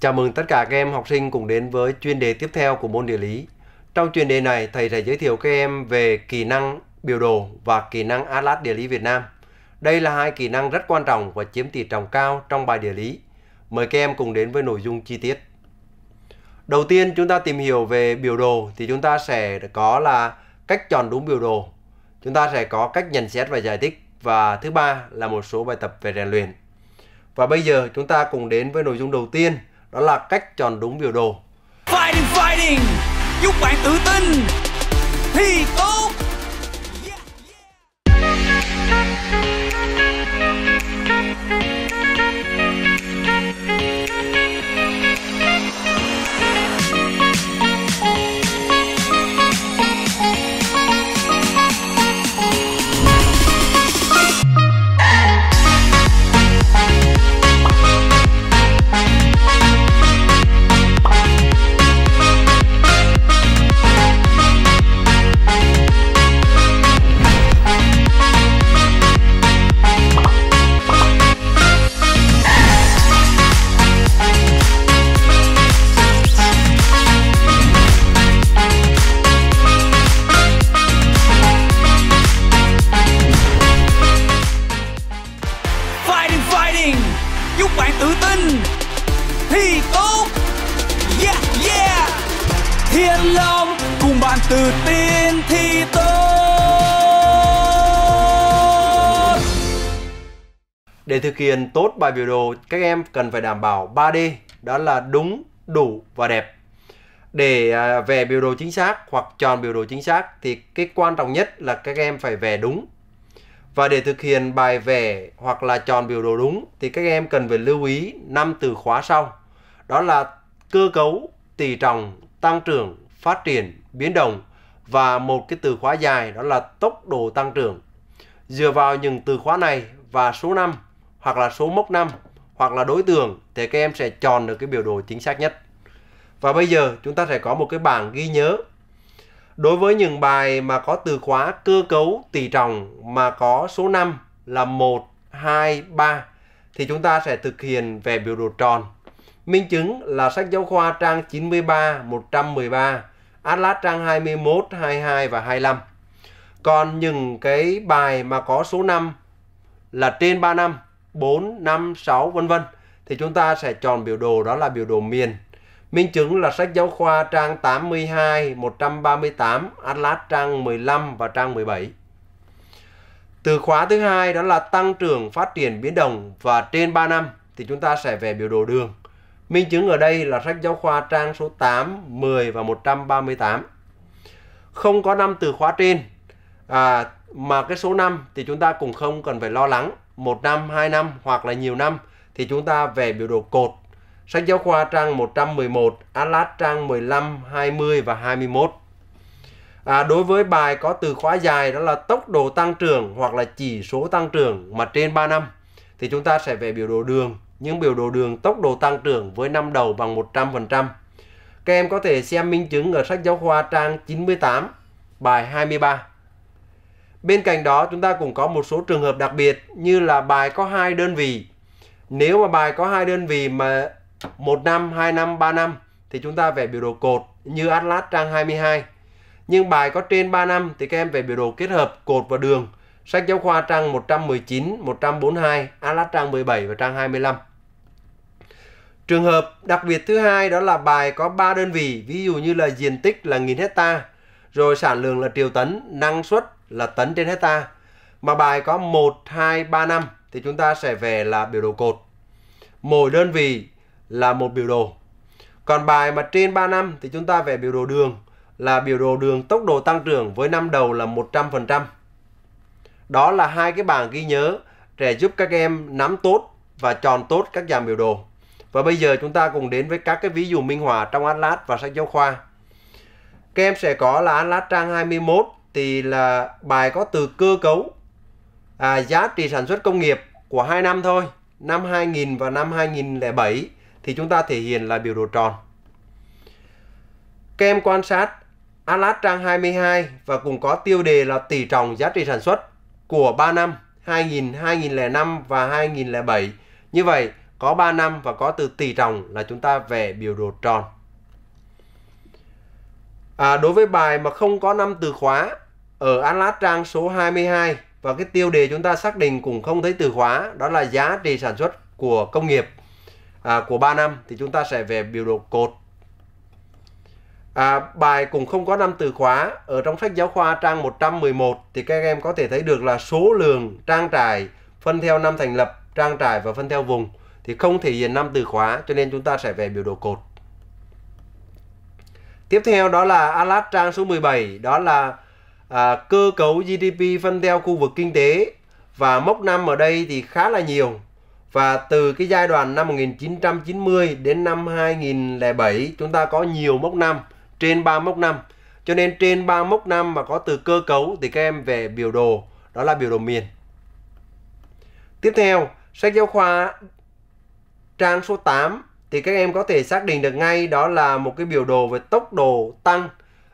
Chào mừng tất cả các em học sinh cùng đến với chuyên đề tiếp theo của môn địa lý. Trong chuyên đề này, thầy sẽ giới thiệu các em về kỹ năng biểu đồ và kỹ năng Atlas Địa lý Việt Nam. Đây là hai kỹ năng rất quan trọng và chiếm tỷ trọng cao trong bài địa lý. Mời các em cùng đến với nội dung chi tiết. Đầu tiên chúng ta tìm hiểu về biểu đồ thì chúng ta sẽ có là cách chọn đúng biểu đồ. Chúng ta sẽ có cách nhận xét và giải thích và thứ ba là một số bài tập về rèn luyện. Và bây giờ chúng ta cùng đến với nội dung đầu tiên đó là cách tròn đúng biểu đồ. Fighting, fighting, giúp bạn tự tin, thi tốt. thanh long cùng bạn từ tiên thi tốt để thực hiện tốt bài biểu đồ các em cần phải đảm bảo 3D đó là đúng đủ và đẹp để à, vẽ biểu đồ chính xác hoặc tròn biểu đồ chính xác thì cái quan trọng nhất là các em phải vẽ đúng và để thực hiện bài vẽ hoặc là tròn biểu đồ đúng thì các em cần phải lưu ý 5 từ khóa sau. Đó là cơ cấu, tỷ trọng, tăng trưởng, phát triển, biến động và một cái từ khóa dài đó là tốc độ tăng trưởng. Dựa vào những từ khóa này và số năm hoặc là số mốc năm hoặc là đối tượng thì các em sẽ chọn được cái biểu đồ chính xác nhất. Và bây giờ chúng ta sẽ có một cái bảng ghi nhớ. Đối với những bài mà có từ khóa cơ cấu tỷ trọng mà có số 5 là 1, 2, 3 thì chúng ta sẽ thực hiện về biểu đồ tròn. Minh chứng là sách giáo khoa trang 93, 113 Atlas trang 21, 22 và 25. Còn những cái bài mà có số 5 là trên 3 năm, 4, 5, 6 vân vân thì chúng ta sẽ chọn biểu đồ đó là biểu đồ miền. Minh chứng là sách giáo khoa trang 82, 138, Atlas trang 15 và trang 17. Từ khóa thứ hai đó là tăng trưởng, phát triển, biến động và trên 3 năm thì chúng ta sẽ về biểu đồ đường. Minh chứng ở đây là sách giáo khoa trang số 8, 10 và 138. Không có năm từ khóa trên à, mà cái số năm thì chúng ta cũng không cần phải lo lắng. Một năm, hai năm hoặc là nhiều năm thì chúng ta về biểu đồ cột. Sách giáo khoa trang 111, Atlas trang 15, 20 và 21. À, đối với bài có từ khóa dài đó là tốc độ tăng trưởng hoặc là chỉ số tăng trưởng mà trên 3 năm thì chúng ta sẽ về biểu đồ đường nhưng biểu đồ đường tốc độ tăng trưởng với năm đầu bằng 100%. Các em có thể xem minh chứng ở sách giáo khoa trang 98, bài 23. Bên cạnh đó chúng ta cũng có một số trường hợp đặc biệt như là bài có hai đơn vị. Nếu mà bài có hai đơn vị mà 1 năm, 2 năm, 3 năm thì chúng ta vẽ biểu đồ cột như Atlas trang 22. Nhưng bài có trên 3 năm thì các em vẽ biểu đồ kết hợp cột và đường. Sách giáo khoa trang 119, 142, Atlas trang 17 và trang 25. Trường hợp đặc biệt thứ hai đó là bài có 3 đơn vị, ví dụ như là diện tích là nghìn hecta, rồi sản lượng là triệu tấn, năng suất là tấn trên hecta. Mà bài có 1, 2, 3, năm thì chúng ta sẽ về là biểu đồ cột. Mỗi đơn vị là một biểu đồ. Còn bài mà trên 3 năm thì chúng ta về biểu đồ đường là biểu đồ đường tốc độ tăng trưởng với năm đầu là 100%. Đó là hai cái bảng ghi nhớ để giúp các em nắm tốt và chọn tốt các dạng biểu đồ. Và bây giờ chúng ta cùng đến với các cái ví dụ minh họa trong Atlas và sách giáo khoa. Các em sẽ có là Atlas trang 21 thì là bài có từ cơ cấu à, giá trị sản xuất công nghiệp của hai năm thôi, năm 2000 và năm 2007 thì chúng ta thể hiện là biểu đồ tròn. Các em quan sát Atlas trang 22 và cùng có tiêu đề là tỷ trọng giá trị sản xuất của 3 năm 2000, 2005 và 2007. Như vậy, có 3 năm và có từ tỷ đồng là chúng ta vẽ biểu đồ tròn. À, đối với bài mà không có năm từ khóa ở Atlas trang số 22 và cái tiêu đề chúng ta xác định cũng không thấy từ khóa đó là giá trị sản xuất của công nghiệp à, của 3 năm thì chúng ta sẽ về biểu đồ cột. À, bài cũng không có năm từ khóa ở trong sách giáo khoa trang 111 thì các em có thể thấy được là số lượng trang trại phân theo năm thành lập trang trại và phân theo vùng thì không thể hiện năm từ khóa cho nên chúng ta sẽ về biểu đồ cột. Tiếp theo đó là Atlas trang số 17 đó là à, cơ cấu GDP phân theo khu vực kinh tế và mốc năm ở đây thì khá là nhiều và từ cái giai đoạn năm 1990 đến năm 2007 chúng ta có nhiều mốc năm trên 3 mốc năm cho nên trên 3 mốc năm mà có từ cơ cấu thì các em về biểu đồ đó là biểu đồ miền tiếp theo sách giáo khoa trang số 8 thì các em có thể xác định được ngay đó là một cái biểu đồ về tốc độ tăng.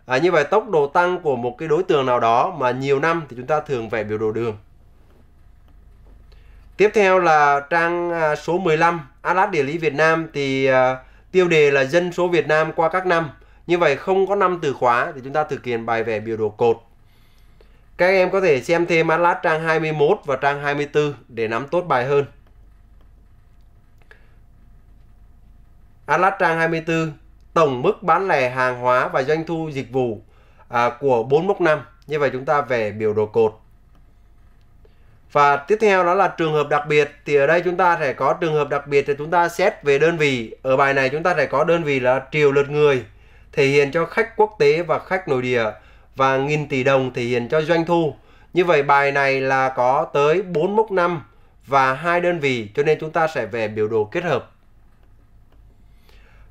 À, như vậy tốc độ tăng của một cái đối tượng nào đó mà nhiều năm thì chúng ta thường vẽ biểu đồ đường. Tiếp theo là trang à, số 15 Atlas Địa lý Việt Nam thì uh, tiêu đề là dân số Việt Nam qua các năm. Như vậy không có năm từ khóa thì chúng ta thực hiện bài vẽ biểu đồ cột. Các em có thể xem thêm Atlas trang 21 và trang 24 để nắm tốt bài hơn. Atlas Trang 24 tổng mức bán lẻ hàng hóa và doanh thu dịch vụ à, của 4 mốc năm. Như vậy chúng ta về biểu đồ cột. Và tiếp theo đó là trường hợp đặc biệt thì ở đây chúng ta sẽ có trường hợp đặc biệt thì chúng ta xét về đơn vị. Ở bài này chúng ta sẽ có đơn vị là triệu lượt người thể hiện cho khách quốc tế và khách nội địa và nghìn tỷ đồng thể hiện cho doanh thu. Như vậy bài này là có tới 4 mốc năm và hai đơn vị cho nên chúng ta sẽ về biểu đồ kết hợp.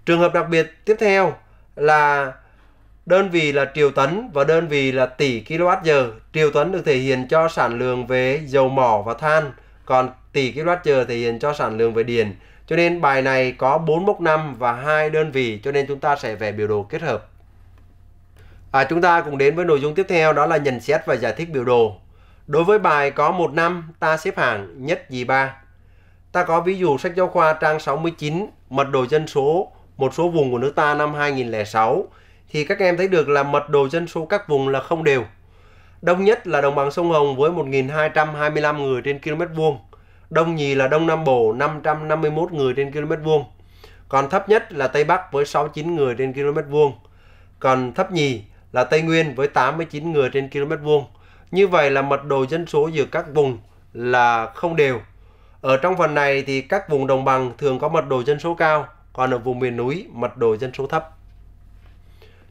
Trường hợp đặc biệt tiếp theo là đơn vị là triệu tấn và đơn vị là tỷ kWh. Triệu tấn được thể hiện cho sản lượng về dầu mỏ và than, còn tỷ kWh thể hiện cho sản lượng về điện. Cho nên bài này có 4 mốc 5 và hai đơn vị cho nên chúng ta sẽ vẽ biểu đồ kết hợp. À, chúng ta cùng đến với nội dung tiếp theo đó là nhận xét và giải thích biểu đồ. Đối với bài có 1 năm ta xếp hạng nhất gì ba. Ta có ví dụ sách giáo khoa trang 69 mật độ dân số một số vùng của nước ta năm 2006 thì các em thấy được là mật độ dân số các vùng là không đều. Đông nhất là đồng bằng sông Hồng với 1.225 người trên km vuông. Đông nhì là Đông Nam Bộ 551 người trên km vuông. Còn thấp nhất là Tây Bắc với 69 người trên km vuông. Còn thấp nhì là Tây Nguyên với 89 người trên km vuông. Như vậy là mật độ dân số giữa các vùng là không đều. Ở trong phần này thì các vùng đồng bằng thường có mật độ dân số cao, còn ở vùng miền núi, mật độ dân số thấp.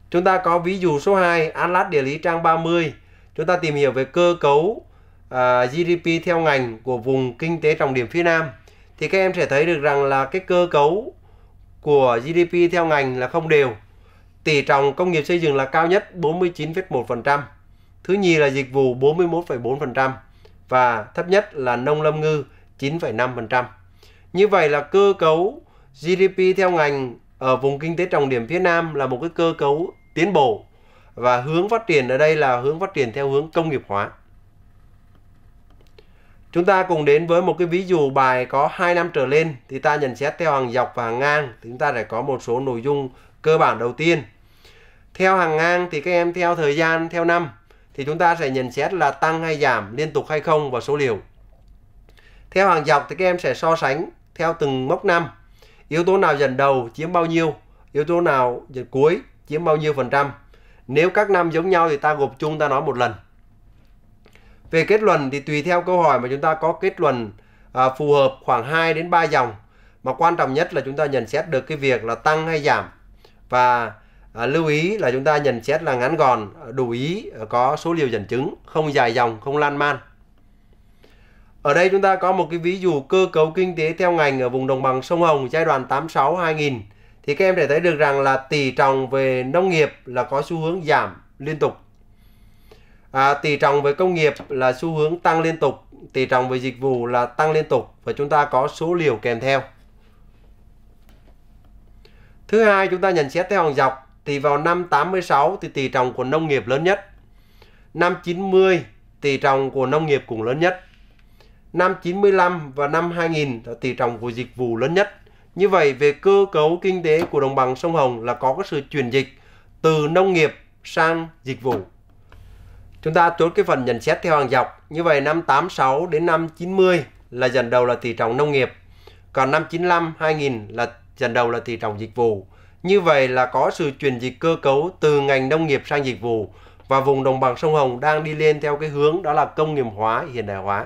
Chúng ta có ví dụ số 2, Atlas địa lý trang 30. Chúng ta tìm hiểu về cơ cấu à, GDP theo ngành của vùng kinh tế trọng điểm phía Nam. Thì các em sẽ thấy được rằng là cái cơ cấu của GDP theo ngành là không đều. Tỷ trọng công nghiệp xây dựng là cao nhất 49,1%. Thứ nhì là dịch vụ 41,4% và thấp nhất là nông lâm ngư 9,5%. Như vậy là cơ cấu GDP theo ngành ở vùng kinh tế trọng điểm phía Nam là một cái cơ cấu tiến bộ và hướng phát triển ở đây là hướng phát triển theo hướng công nghiệp hóa. Chúng ta cùng đến với một cái ví dụ bài có 2 năm trở lên thì ta nhận xét theo hàng dọc và hàng ngang thì chúng ta sẽ có một số nội dung cơ bản đầu tiên. Theo hàng ngang thì các em theo thời gian, theo năm thì chúng ta sẽ nhận xét là tăng hay giảm, liên tục hay không và số liệu. Theo hàng dọc thì các em sẽ so sánh theo từng mốc năm yếu tố nào dần đầu chiếm bao nhiêu, yếu tố nào dần cuối chiếm bao nhiêu phần trăm. Nếu các năm giống nhau thì ta gộp chung ta nói một lần. Về kết luận thì tùy theo câu hỏi mà chúng ta có kết luận à, phù hợp khoảng 2 đến 3 dòng. Mà quan trọng nhất là chúng ta nhận xét được cái việc là tăng hay giảm. Và à, lưu ý là chúng ta nhận xét là ngắn gọn, đủ ý, à, có số liệu dẫn chứng, không dài dòng, không lan man. Ở đây chúng ta có một cái ví dụ cơ cấu kinh tế theo ngành ở vùng đồng bằng sông Hồng giai đoạn 86-2000. Thì các em thể thấy được rằng là tỷ trọng về nông nghiệp là có xu hướng giảm liên tục. À, tỷ trọng về công nghiệp là xu hướng tăng liên tục, tỷ trọng về dịch vụ là tăng liên tục và chúng ta có số liệu kèm theo. Thứ hai chúng ta nhận xét theo hàng dọc thì vào năm 86 thì tỷ trọng của nông nghiệp lớn nhất. Năm 90 tỷ trọng của nông nghiệp cũng lớn nhất năm 95 và năm 2000 là tỷ trọng của dịch vụ lớn nhất. Như vậy, về cơ cấu kinh tế của đồng bằng sông Hồng là có sự chuyển dịch từ nông nghiệp sang dịch vụ. Chúng ta chốt cái phần nhận xét theo hàng dọc. Như vậy, năm 86 đến năm 90 là dần đầu là tỷ trọng nông nghiệp. Còn năm 95, 2000 là dần đầu là tỷ trọng dịch vụ. Như vậy là có sự chuyển dịch cơ cấu từ ngành nông nghiệp sang dịch vụ và vùng đồng bằng sông Hồng đang đi lên theo cái hướng đó là công nghiệp hóa, hiện đại hóa.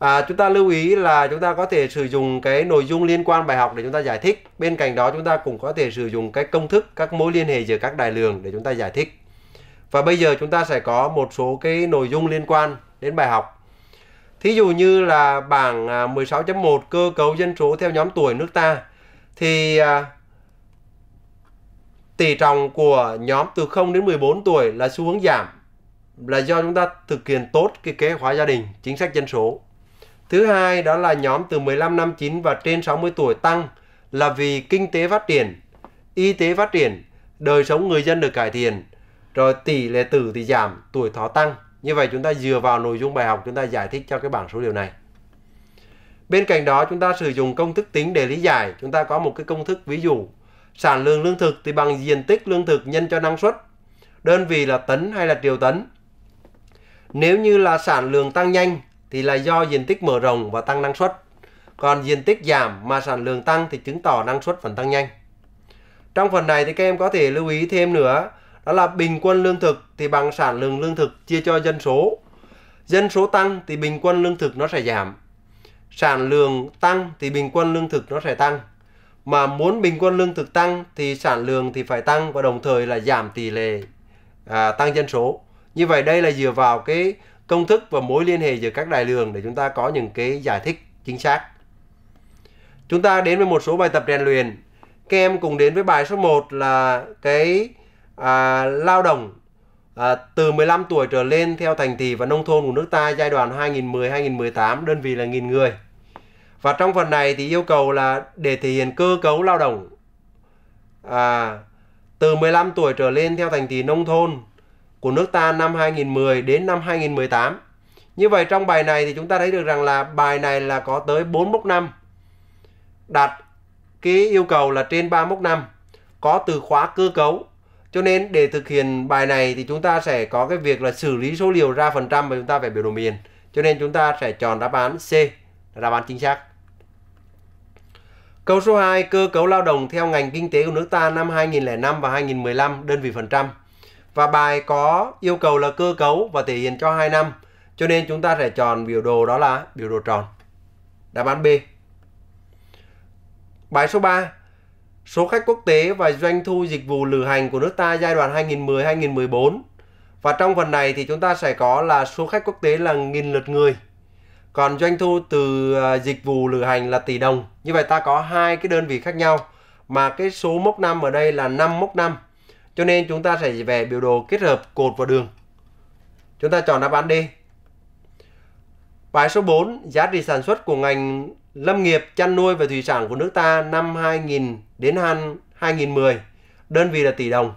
À, chúng ta lưu ý là chúng ta có thể sử dụng cái nội dung liên quan bài học để chúng ta giải thích. Bên cạnh đó chúng ta cũng có thể sử dụng cái công thức, các mối liên hệ giữa các đại lượng để chúng ta giải thích. Và bây giờ chúng ta sẽ có một số cái nội dung liên quan đến bài học. Thí dụ như là bảng 16.1 à, cơ cấu dân số theo nhóm tuổi nước ta thì à, tỷ trọng của nhóm từ 0 đến 14 tuổi là xu hướng giảm là do chúng ta thực hiện tốt cái kế hoạch gia đình, chính sách dân số Thứ hai đó là nhóm từ 15 năm 9 và trên 60 tuổi tăng là vì kinh tế phát triển, y tế phát triển, đời sống người dân được cải thiện, rồi tỷ lệ tử thì giảm, tuổi thọ tăng. Như vậy chúng ta dựa vào nội dung bài học chúng ta giải thích cho cái bảng số liệu này. Bên cạnh đó chúng ta sử dụng công thức tính để lý giải. Chúng ta có một cái công thức ví dụ sản lượng lương thực thì bằng diện tích lương thực nhân cho năng suất. Đơn vị là tấn hay là triệu tấn. Nếu như là sản lượng tăng nhanh thì là do diện tích mở rộng và tăng năng suất. Còn diện tích giảm mà sản lượng tăng thì chứng tỏ năng suất vẫn tăng nhanh. Trong phần này thì các em có thể lưu ý thêm nữa đó là bình quân lương thực thì bằng sản lượng lương thực chia cho dân số. Dân số tăng thì bình quân lương thực nó sẽ giảm. Sản lượng tăng thì bình quân lương thực nó sẽ tăng. Mà muốn bình quân lương thực tăng thì sản lượng thì phải tăng và đồng thời là giảm tỷ lệ à, tăng dân số. Như vậy đây là dựa vào cái công thức và mối liên hệ giữa các đại lượng để chúng ta có những cái giải thích chính xác. Chúng ta đến với một số bài tập rèn luyện. Các em cùng đến với bài số 1 là cái à, lao động à, từ 15 tuổi trở lên theo thành thị và nông thôn của nước ta giai đoạn 2010-2018 đơn vị là nghìn người. Và trong phần này thì yêu cầu là để thể hiện cơ cấu lao động à, từ 15 tuổi trở lên theo thành thị nông thôn của nước ta năm 2010 đến năm 2018. Như vậy trong bài này thì chúng ta thấy được rằng là bài này là có tới 4 mốc năm. đạt cái yêu cầu là trên 3 mốc năm có từ khóa cơ cấu. Cho nên để thực hiện bài này thì chúng ta sẽ có cái việc là xử lý số liệu ra phần trăm và chúng ta phải biểu đồ miền. Cho nên chúng ta sẽ chọn đáp án C là đáp án chính xác. Câu số 2 cơ cấu lao động theo ngành kinh tế của nước ta năm 2005 và 2015 đơn vị phần trăm và bài có yêu cầu là cơ cấu và thể hiện cho hai năm. Cho nên chúng ta sẽ chọn biểu đồ đó là biểu đồ tròn. Đáp án B. Bài số 3. Số khách quốc tế và doanh thu dịch vụ lữ hành của nước ta giai đoạn 2010-2014. Và trong phần này thì chúng ta sẽ có là số khách quốc tế là nghìn lượt người. Còn doanh thu từ à, dịch vụ lữ hành là tỷ đồng. Như vậy ta có hai cái đơn vị khác nhau mà cái số mốc năm ở đây là 5 mốc năm cho nên chúng ta sẽ vẽ biểu đồ kết hợp cột và đường. Chúng ta chọn đáp án D. Bài số 4, giá trị sản xuất của ngành lâm nghiệp, chăn nuôi và thủy sản của nước ta năm 2000 đến 2010, đơn vị là tỷ đồng.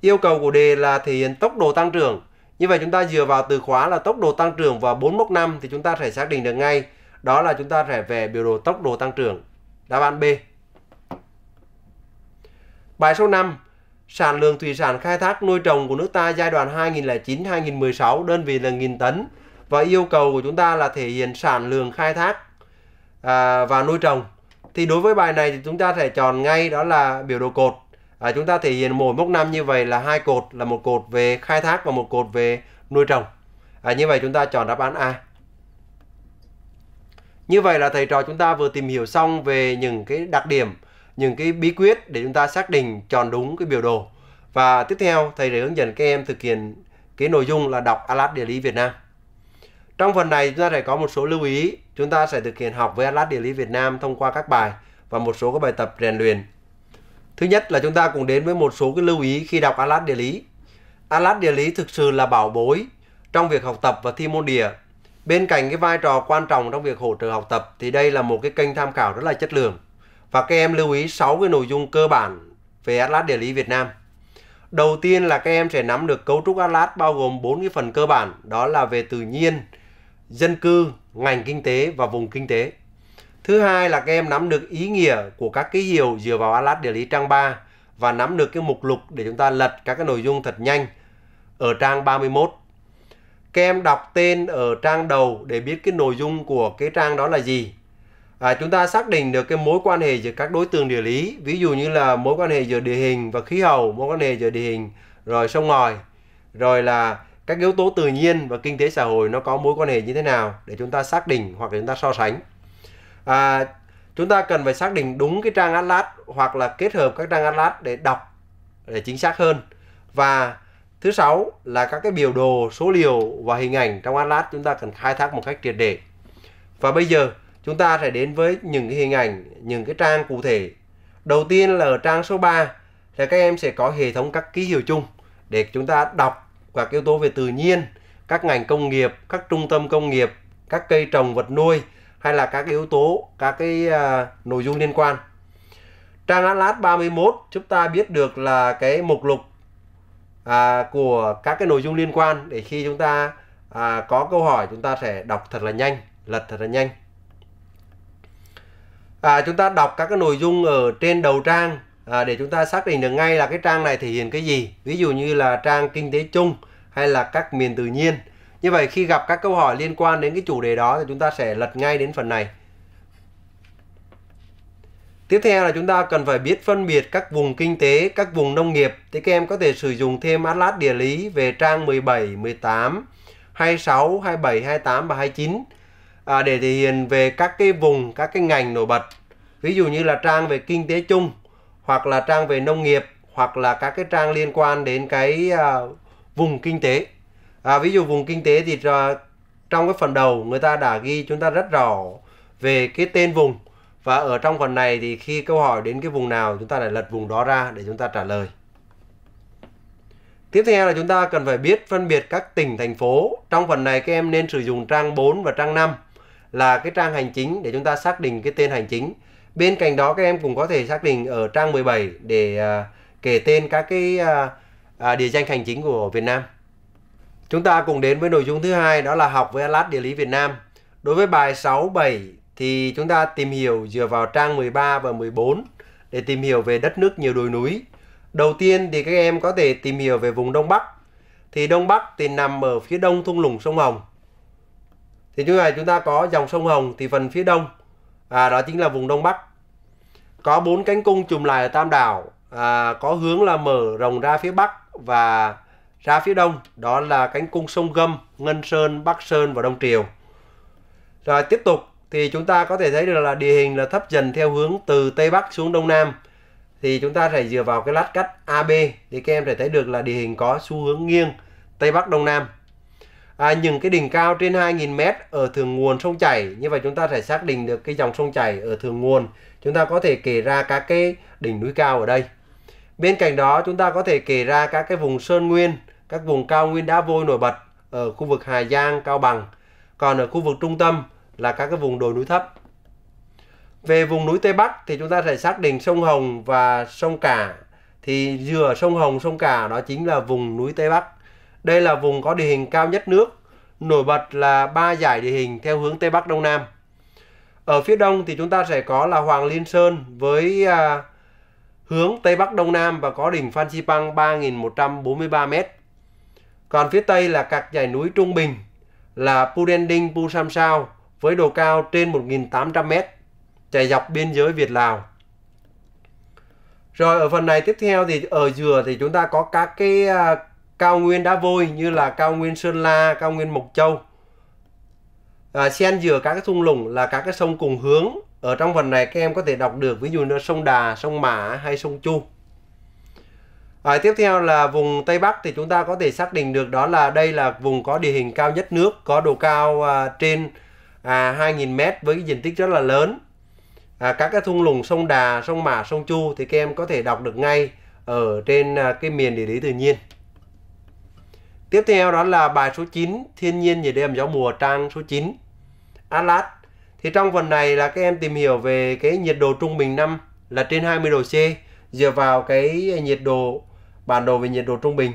Yêu cầu của đề là thể hiện tốc độ tăng trưởng. Như vậy chúng ta dựa vào từ khóa là tốc độ tăng trưởng và 4 mốc năm thì chúng ta sẽ xác định được ngay. Đó là chúng ta sẽ về biểu đồ tốc độ tăng trưởng. Đáp án B. Bài số 5. Sản lượng thủy sản khai thác nuôi trồng của nước ta giai đoạn 2009-2016 đơn vị là nghìn tấn và yêu cầu của chúng ta là thể hiện sản lượng khai thác à, và nuôi trồng. Thì đối với bài này thì chúng ta sẽ chọn ngay đó là biểu đồ cột. À, chúng ta thể hiện mỗi mốc năm như vậy là hai cột là một cột về khai thác và một cột về nuôi trồng. À, như vậy chúng ta chọn đáp án A. Như vậy là thầy trò chúng ta vừa tìm hiểu xong về những cái đặc điểm những cái bí quyết để chúng ta xác định tròn đúng cái biểu đồ. Và tiếp theo thầy sẽ hướng dẫn các em thực hiện cái nội dung là đọc Atlas Địa lý Việt Nam. Trong phần này chúng ta sẽ có một số lưu ý, chúng ta sẽ thực hiện học với Atlas Địa lý Việt Nam thông qua các bài và một số các bài tập rèn luyện. Thứ nhất là chúng ta cùng đến với một số cái lưu ý khi đọc Atlas Địa lý. Atlas Địa lý thực sự là bảo bối trong việc học tập và thi môn địa. Bên cạnh cái vai trò quan trọng trong việc hỗ trợ học tập thì đây là một cái kênh tham khảo rất là chất lượng và các em lưu ý 6 cái nội dung cơ bản về Atlas Địa lý Việt Nam. Đầu tiên là các em sẽ nắm được cấu trúc Atlas bao gồm 4 cái phần cơ bản, đó là về tự nhiên, dân cư, ngành kinh tế và vùng kinh tế. Thứ hai là các em nắm được ý nghĩa của các ký hiệu dựa vào Atlas Địa lý trang 3 và nắm được cái mục lục để chúng ta lật các cái nội dung thật nhanh ở trang 31. Các em đọc tên ở trang đầu để biết cái nội dung của cái trang đó là gì à, chúng ta xác định được cái mối quan hệ giữa các đối tượng địa lý ví dụ như là mối quan hệ giữa địa hình và khí hậu mối quan hệ giữa địa hình rồi sông ngòi rồi là các yếu tố tự nhiên và kinh tế xã hội nó có mối quan hệ như thế nào để chúng ta xác định hoặc là chúng ta so sánh à, chúng ta cần phải xác định đúng cái trang atlas hoặc là kết hợp các trang atlas để đọc để chính xác hơn và thứ sáu là các cái biểu đồ số liệu và hình ảnh trong atlas chúng ta cần khai thác một cách triệt để và bây giờ chúng ta sẽ đến với những cái hình ảnh, những cái trang cụ thể. Đầu tiên là ở trang số 3 thì các em sẽ có hệ thống các ký hiệu chung để chúng ta đọc các yếu tố về tự nhiên, các ngành công nghiệp, các trung tâm công nghiệp, các cây trồng vật nuôi hay là các yếu tố, các cái uh, nội dung liên quan. Trang Atlas 31 chúng ta biết được là cái mục lục à, của các cái nội dung liên quan để khi chúng ta à, có câu hỏi chúng ta sẽ đọc thật là nhanh, lật thật là nhanh à, chúng ta đọc các cái nội dung ở trên đầu trang à, để chúng ta xác định được ngay là cái trang này thể hiện cái gì ví dụ như là trang kinh tế chung hay là các miền tự nhiên như vậy khi gặp các câu hỏi liên quan đến cái chủ đề đó thì chúng ta sẽ lật ngay đến phần này Tiếp theo là chúng ta cần phải biết phân biệt các vùng kinh tế, các vùng nông nghiệp. Thì các em có thể sử dụng thêm atlas địa lý về trang 17, 18, 26, 27, 28 và 29 à, để thể hiện về các cái vùng, các cái ngành nổi bật. Ví dụ như là trang về kinh tế chung, hoặc là trang về nông nghiệp, hoặc là các cái trang liên quan đến cái à, vùng kinh tế. À, ví dụ vùng kinh tế thì à, trong cái phần đầu người ta đã ghi chúng ta rất rõ về cái tên vùng và ở trong phần này thì khi câu hỏi đến cái vùng nào chúng ta lại lật vùng đó ra để chúng ta trả lời. Tiếp theo là chúng ta cần phải biết phân biệt các tỉnh, thành phố. Trong phần này các em nên sử dụng trang 4 và trang 5 là cái trang hành chính để chúng ta xác định cái tên hành chính. Bên cạnh đó các em cũng có thể xác định ở trang 17 để à, kể tên các cái à, à, địa danh hành chính của Việt Nam. Chúng ta cùng đến với nội dung thứ hai đó là học với Atlas Địa lý Việt Nam. Đối với bài 6, 7 thì chúng ta tìm hiểu dựa vào trang 13 và 14 để tìm hiểu về đất nước nhiều đồi núi. Đầu tiên thì các em có thể tìm hiểu về vùng Đông Bắc. Thì Đông Bắc thì nằm ở phía đông thung lũng sông Hồng thì như vậy chúng ta có dòng sông Hồng thì phần phía đông à, đó chính là vùng đông bắc có bốn cánh cung chùm lại ở Tam Đảo à, có hướng là mở rộng ra phía bắc và ra phía đông đó là cánh cung sông Gâm Ngân Sơn Bắc Sơn và Đông Triều rồi tiếp tục thì chúng ta có thể thấy được là địa hình là thấp dần theo hướng từ Tây Bắc xuống Đông Nam thì chúng ta phải dựa vào cái lát cắt AB thì các em thể thấy được là địa hình có xu hướng nghiêng Tây Bắc Đông Nam à, những cái đỉnh cao trên 2.000m ở thượng nguồn sông chảy như vậy chúng ta sẽ xác định được cái dòng sông chảy ở thượng nguồn chúng ta có thể kể ra các cái đỉnh núi cao ở đây bên cạnh đó chúng ta có thể kể ra các cái vùng sơn nguyên các vùng cao nguyên đá vôi nổi bật ở khu vực Hà Giang Cao Bằng còn ở khu vực trung tâm là các cái vùng đồi núi thấp về vùng núi Tây Bắc thì chúng ta sẽ xác định sông Hồng và sông Cả thì dừa sông Hồng sông Cả đó chính là vùng núi Tây Bắc đây là vùng có địa hình cao nhất nước, nổi bật là ba giải địa hình theo hướng Tây Bắc Đông Nam. Ở phía đông thì chúng ta sẽ có là Hoàng Liên Sơn với à, hướng Tây Bắc Đông Nam và có đỉnh Phan xi Xipang 3.143m. Còn phía tây là các dải núi Trung Bình là Pudending sao với độ cao trên 1.800m chạy dọc biên giới Việt-Lào. Rồi ở phần này tiếp theo thì ở dừa thì chúng ta có các cái à, cao nguyên đá vôi như là cao nguyên Sơn La, cao nguyên Mộc Châu. À, xen giữa các cái thung lũng là các cái sông cùng hướng. Ở trong phần này các em có thể đọc được ví dụ như sông Đà, sông Mã hay sông Chu. À, tiếp theo là vùng Tây Bắc thì chúng ta có thể xác định được đó là đây là vùng có địa hình cao nhất nước, có độ cao à, trên à, 2.000m với diện tích rất là lớn. À, các cái thung lũng sông Đà, sông Mã, sông Chu thì các em có thể đọc được ngay ở trên à, cái miền địa lý tự nhiên. Tiếp theo đó là bài số 9 Thiên nhiên về đêm gió mùa trang số 9 Atlas. Thì trong phần này là các em tìm hiểu về cái nhiệt độ trung bình năm là trên 20 độ C dựa vào cái nhiệt độ bản đồ về nhiệt độ trung bình.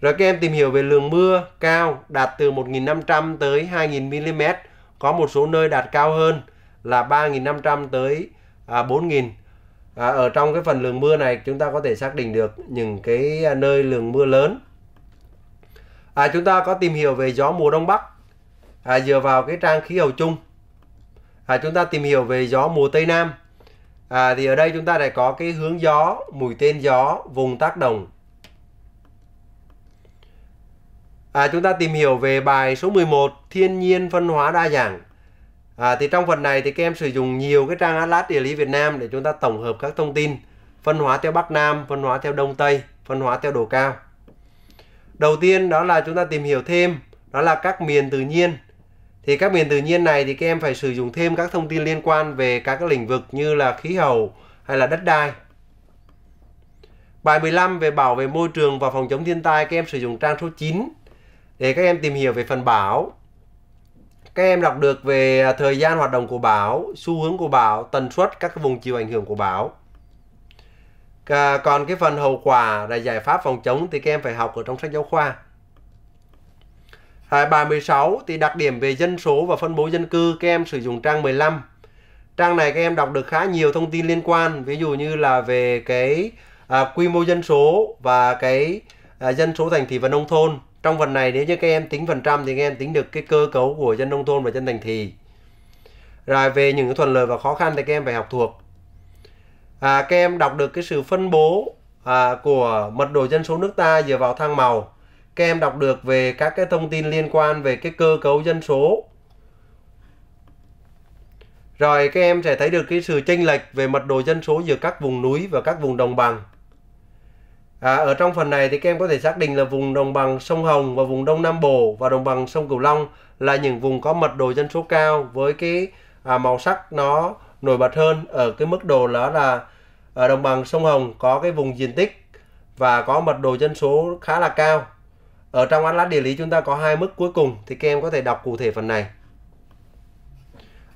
Rồi các em tìm hiểu về lượng mưa cao đạt từ 1.500 tới 2.000 mm, có một số nơi đạt cao hơn là 3.500 tới à, 4 À, ở trong cái phần lượng mưa này chúng ta có thể xác định được những cái nơi lượng mưa lớn à, chúng ta có tìm hiểu về gió mùa đông bắc à, dựa vào cái trang khí hậu chung à, chúng ta tìm hiểu về gió mùa tây nam à, thì ở đây chúng ta lại có cái hướng gió mùi tên gió vùng tác động à, chúng ta tìm hiểu về bài số 11 thiên nhiên phân hóa đa dạng à, thì trong phần này thì các em sử dụng nhiều cái trang atlas địa lý Việt Nam để chúng ta tổng hợp các thông tin phân hóa theo Bắc Nam phân hóa theo Đông Tây phân hóa theo độ cao Đầu tiên đó là chúng ta tìm hiểu thêm đó là các miền tự nhiên. Thì các miền tự nhiên này thì các em phải sử dụng thêm các thông tin liên quan về các lĩnh vực như là khí hậu hay là đất đai. Bài 15 về bảo vệ môi trường và phòng chống thiên tai các em sử dụng trang số 9 để các em tìm hiểu về phần bão. Các em đọc được về à, thời gian hoạt động của bão, xu hướng của bão, tần suất các vùng chịu ảnh hưởng của bão còn cái phần hậu quả là giải pháp phòng chống thì các em phải học ở trong sách giáo khoa à, bài 16 thì đặc điểm về dân số và phân bố dân cư các em sử dụng trang 15 trang này các em đọc được khá nhiều thông tin liên quan ví dụ như là về cái à, quy mô dân số và cái à, dân số thành thị và nông thôn trong phần này nếu như các em tính phần trăm thì các em tính được cái cơ cấu của dân nông thôn và dân thành thị rồi về những thuận lợi và khó khăn thì các em phải học thuộc à, các em đọc được cái sự phân bố à, của mật độ dân số nước ta dựa vào thang màu các em đọc được về các cái thông tin liên quan về cái cơ cấu dân số rồi các em sẽ thấy được cái sự chênh lệch về mật độ dân số giữa các vùng núi và các vùng đồng bằng à, ở trong phần này thì các em có thể xác định là vùng đồng bằng sông Hồng và vùng Đông Nam Bộ và đồng bằng sông Cửu Long là những vùng có mật độ dân số cao với cái à, màu sắc nó nổi bật hơn ở cái mức độ đó là ở à, đồng bằng sông Hồng có cái vùng diện tích và có mật độ dân số khá là cao. Ở trong lá địa lý chúng ta có hai mức cuối cùng thì các em có thể đọc cụ thể phần này.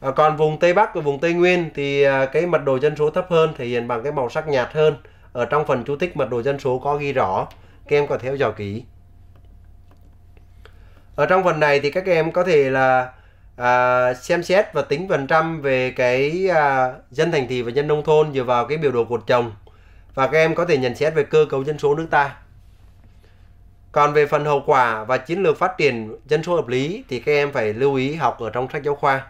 À, còn vùng Tây Bắc và vùng Tây Nguyên thì à, cái mật độ dân số thấp hơn thể hiện bằng cái màu sắc nhạt hơn. Ở trong phần chú thích mật độ dân số có ghi rõ, các em có theo dõi kỹ. Ở trong phần này thì các em có thể là à, xem xét và tính phần trăm về cái à, dân thành thị và dân nông thôn dựa vào cái biểu đồ cột trồng và các em có thể nhận xét về cơ cấu dân số nước ta. Còn về phần hậu quả và chiến lược phát triển dân số hợp lý thì các em phải lưu ý học ở trong sách giáo khoa.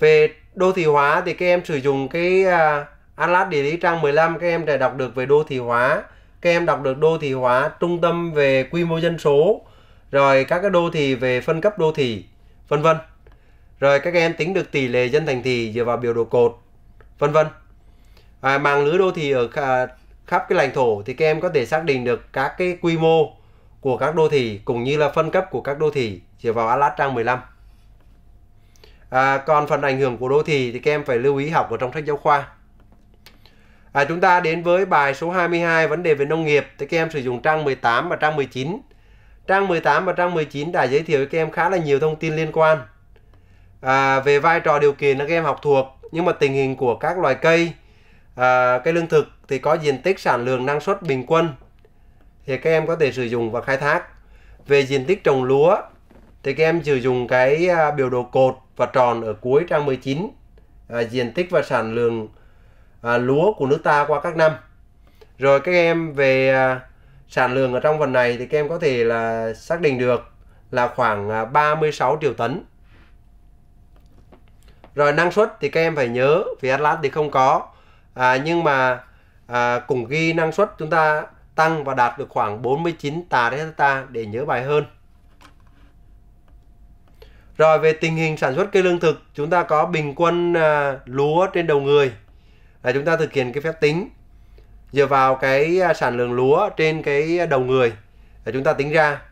Về đô thị hóa thì các em sử dụng cái à, Atlas địa lý trang 15 các em đã đọc được về đô thị hóa, các em đọc được đô thị hóa, trung tâm về quy mô dân số, rồi các cái đô thị về phân cấp đô thị vân vân. Rồi các em tính được tỷ lệ dân thành thị dựa vào biểu đồ cột, vân vân. À, mạng lưới đô thị ở khắp cái lãnh thổ thì các em có thể xác định được các cái quy mô của các đô thị cũng như là phân cấp của các đô thị dựa vào Atlas trang 15. À, còn phần ảnh hưởng của đô thị thì các em phải lưu ý học ở trong sách giáo khoa. À, chúng ta đến với bài số 22 vấn đề về nông nghiệp thì các em sử dụng trang 18 và trang 19 Trang 18 và trang 19 đã giới thiệu với các em khá là nhiều thông tin liên quan à, về vai trò điều kiện các em học thuộc nhưng mà tình hình của các loài cây à, cây lương thực thì có diện tích sản lượng năng suất bình quân thì các em có thể sử dụng và khai thác về diện tích trồng lúa thì các em sử dụng cái à, biểu đồ cột và tròn ở cuối trang 19 à, diện tích và sản lượng à, lúa của nước ta qua các năm rồi các em về à, sản lượng ở trong phần này thì các em có thể là xác định được là khoảng 36 à, triệu tấn. Rồi năng suất thì các em phải nhớ vì Atlas thì không có. À, nhưng mà à, cùng ghi năng suất chúng ta tăng và đạt được khoảng 49 tạ đến hecta để nhớ bài hơn. Rồi về tình hình sản xuất cây lương thực, chúng ta có bình quân à, lúa trên đầu người. Là chúng ta thực hiện cái phép tính dựa vào cái à, sản lượng lúa trên cái đầu người để chúng ta tính ra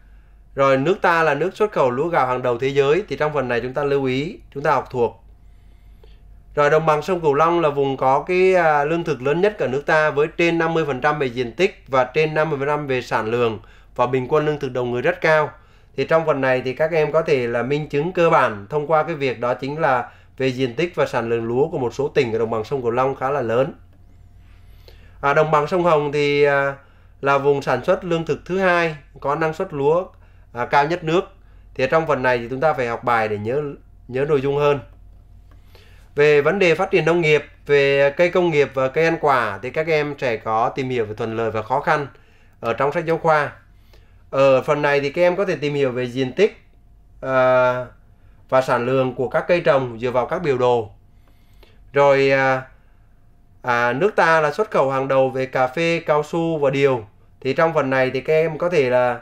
rồi nước ta là nước xuất khẩu lúa gạo hàng đầu thế giới thì trong phần này chúng ta lưu ý chúng ta học thuộc rồi đồng bằng sông Cửu Long là vùng có cái à, lương thực lớn nhất cả nước ta với trên 50% về diện tích và trên 50% về sản lượng và bình quân lương thực đầu người rất cao. Thì trong phần này thì các em có thể là minh chứng cơ bản thông qua cái việc đó chính là về diện tích và sản lượng lúa của một số tỉnh ở đồng bằng sông Cửu Long khá là lớn à, đồng bằng sông Hồng thì à, là vùng sản xuất lương thực thứ hai có năng suất lúa à, cao nhất nước thì trong phần này thì chúng ta phải học bài để nhớ nhớ nội dung hơn về vấn đề phát triển nông nghiệp về cây công nghiệp và cây ăn quả thì các em trẻ có tìm hiểu về thuận lợi và khó khăn ở trong sách giáo khoa ở phần này thì các em có thể tìm hiểu về diện tích à, và sản lượng của các cây trồng dựa vào các biểu đồ rồi à, à, nước ta là xuất khẩu hàng đầu về cà phê cao su và điều thì trong phần này thì các em có thể là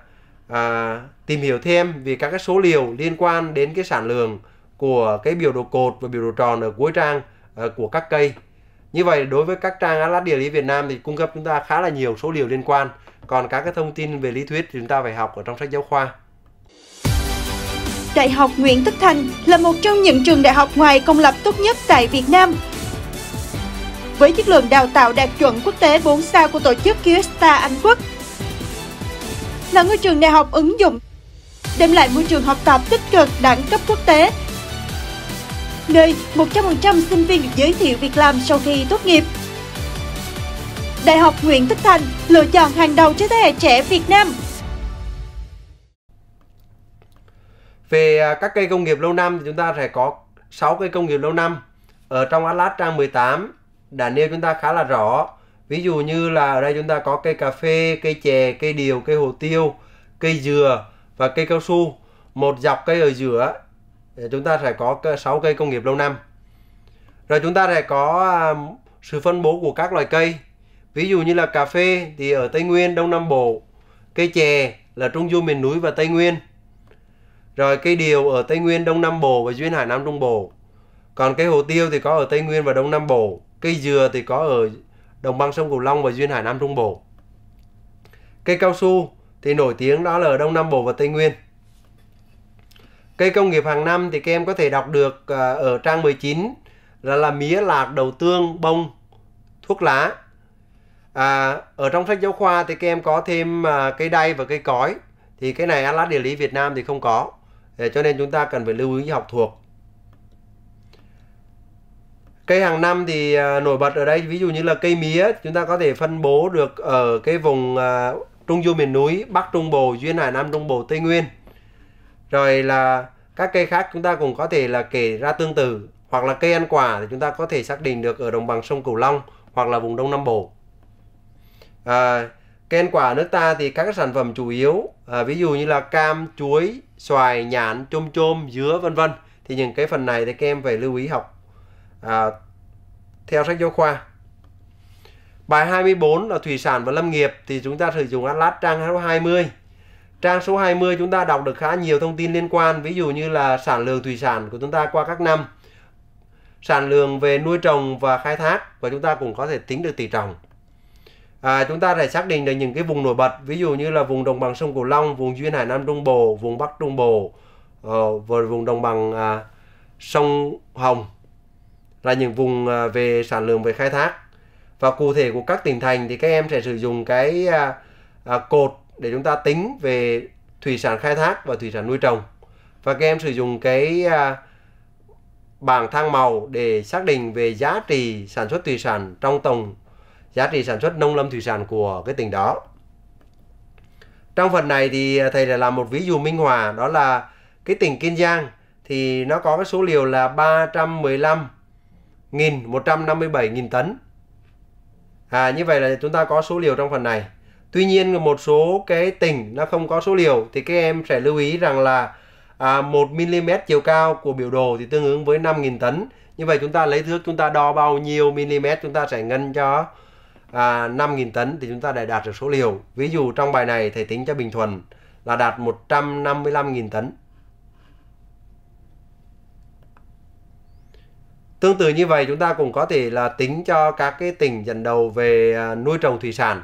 à, tìm hiểu thêm về các cái số liệu liên quan đến cái sản lượng của cái biểu đồ cột và biểu đồ tròn ở cuối trang à, của các cây như vậy đối với các trang Atlas Địa lý Việt Nam thì cung cấp chúng ta khá là nhiều số liệu liên quan còn các cái thông tin về lý thuyết thì chúng ta phải học ở trong sách giáo khoa Đại học Nguyễn Tất Thành là một trong những trường đại học ngoài công lập tốt nhất tại Việt Nam với chất lượng đào tạo đạt chuẩn quốc tế 4 sao của tổ chức Kyivstar Anh Quốc. Là ngôi trường đại học ứng dụng, đem lại môi trường học tập tích cực đẳng cấp quốc tế, nơi 100% sinh viên được giới thiệu việc làm sau khi tốt nghiệp. Đại học Nguyễn Tất Thành lựa chọn hàng đầu cho thế hệ trẻ Việt Nam Về à, các cây công nghiệp lâu năm thì chúng ta sẽ có 6 cây công nghiệp lâu năm ở trong Atlas trang 18 đã nêu chúng ta khá là rõ ví dụ như là ở đây chúng ta có cây cà phê cây chè cây điều cây hồ tiêu cây dừa và cây cao su một dọc cây ở giữa chúng ta sẽ có 6 cây công nghiệp lâu năm rồi chúng ta sẽ có à, sự phân bố của các loài cây ví dụ như là cà phê thì ở tây nguyên đông nam bộ cây chè là trung du miền núi và tây nguyên rồi cây điều ở tây nguyên đông nam bộ và duyên hải nam trung bộ còn cây hồ tiêu thì có ở tây nguyên và đông nam bộ Cây dừa thì có ở đồng bằng sông Cửu Long và duyên hải Nam Trung Bộ. Cây cao su thì nổi tiếng đó là ở Đông Nam Bộ và Tây Nguyên. Cây công nghiệp hàng năm thì các em có thể đọc được à, ở trang 19 là là mía, lạc, đầu tương, bông, thuốc lá. À, ở trong sách giáo khoa thì các em có thêm à, cây đay và cây cói. Thì cái này Atlas Địa lý Việt Nam thì không có. cho nên chúng ta cần phải lưu ý học thuộc cây hàng năm thì à, nổi bật ở đây ví dụ như là cây mía chúng ta có thể phân bố được ở cái vùng à, trung du miền núi bắc trung bộ duyên hải nam trung bộ tây nguyên rồi là các cây khác chúng ta cũng có thể là kể ra tương tự hoặc là cây ăn quả thì chúng ta có thể xác định được ở đồng bằng sông cửu long hoặc là vùng đông nam bộ à, cây ăn quả nước ta thì các sản phẩm chủ yếu à, ví dụ như là cam chuối xoài nhãn chôm chôm dứa vân vân thì những cái phần này thì các em phải lưu ý học à, theo sách giáo khoa. Bài 24 là thủy sản và lâm nghiệp thì chúng ta sử dụng Atlas trang số 20. Trang số 20 chúng ta đọc được khá nhiều thông tin liên quan, ví dụ như là sản lượng thủy sản của chúng ta qua các năm, sản lượng về nuôi trồng và khai thác và chúng ta cũng có thể tính được tỷ trọng. À, chúng ta phải xác định được những cái vùng nổi bật, ví dụ như là vùng đồng bằng sông Cửu Long, vùng duyên hải Nam Trung Bộ, vùng Bắc Trung Bộ, uh, và vùng đồng bằng uh, sông Hồng là những vùng à, về sản lượng về khai thác và cụ thể của các tỉnh thành thì các em sẽ sử dụng cái à, à, cột để chúng ta tính về thủy sản khai thác và thủy sản nuôi trồng và các em sử dụng cái bảng thang màu để xác định về giá trị sản xuất thủy sản trong tổng giá trị sản xuất nông lâm thủy sản của cái tỉnh đó. Trong phần này thì thầy đã làm một ví dụ minh họa đó là cái tỉnh Kiên Giang thì nó có cái số liệu là 315 1 157.000 tấn. À, như vậy là chúng ta có số liều trong phần này. Tuy nhiên một số cái tỉnh nó không có số liều thì các em sẽ lưu ý rằng là à, 1 mm chiều cao của biểu đồ thì tương ứng với 5.000 tấn. Như vậy chúng ta lấy thước chúng ta đo bao nhiêu mm chúng ta sẽ ngân cho à, 5.000 tấn thì chúng ta đã đạt được số liều. Ví dụ trong bài này thầy tính cho Bình Thuận là đạt 155.000 tấn. Tương tự như vậy chúng ta cũng có thể là tính cho các cái tỉnh dẫn đầu về à, nuôi trồng thủy sản.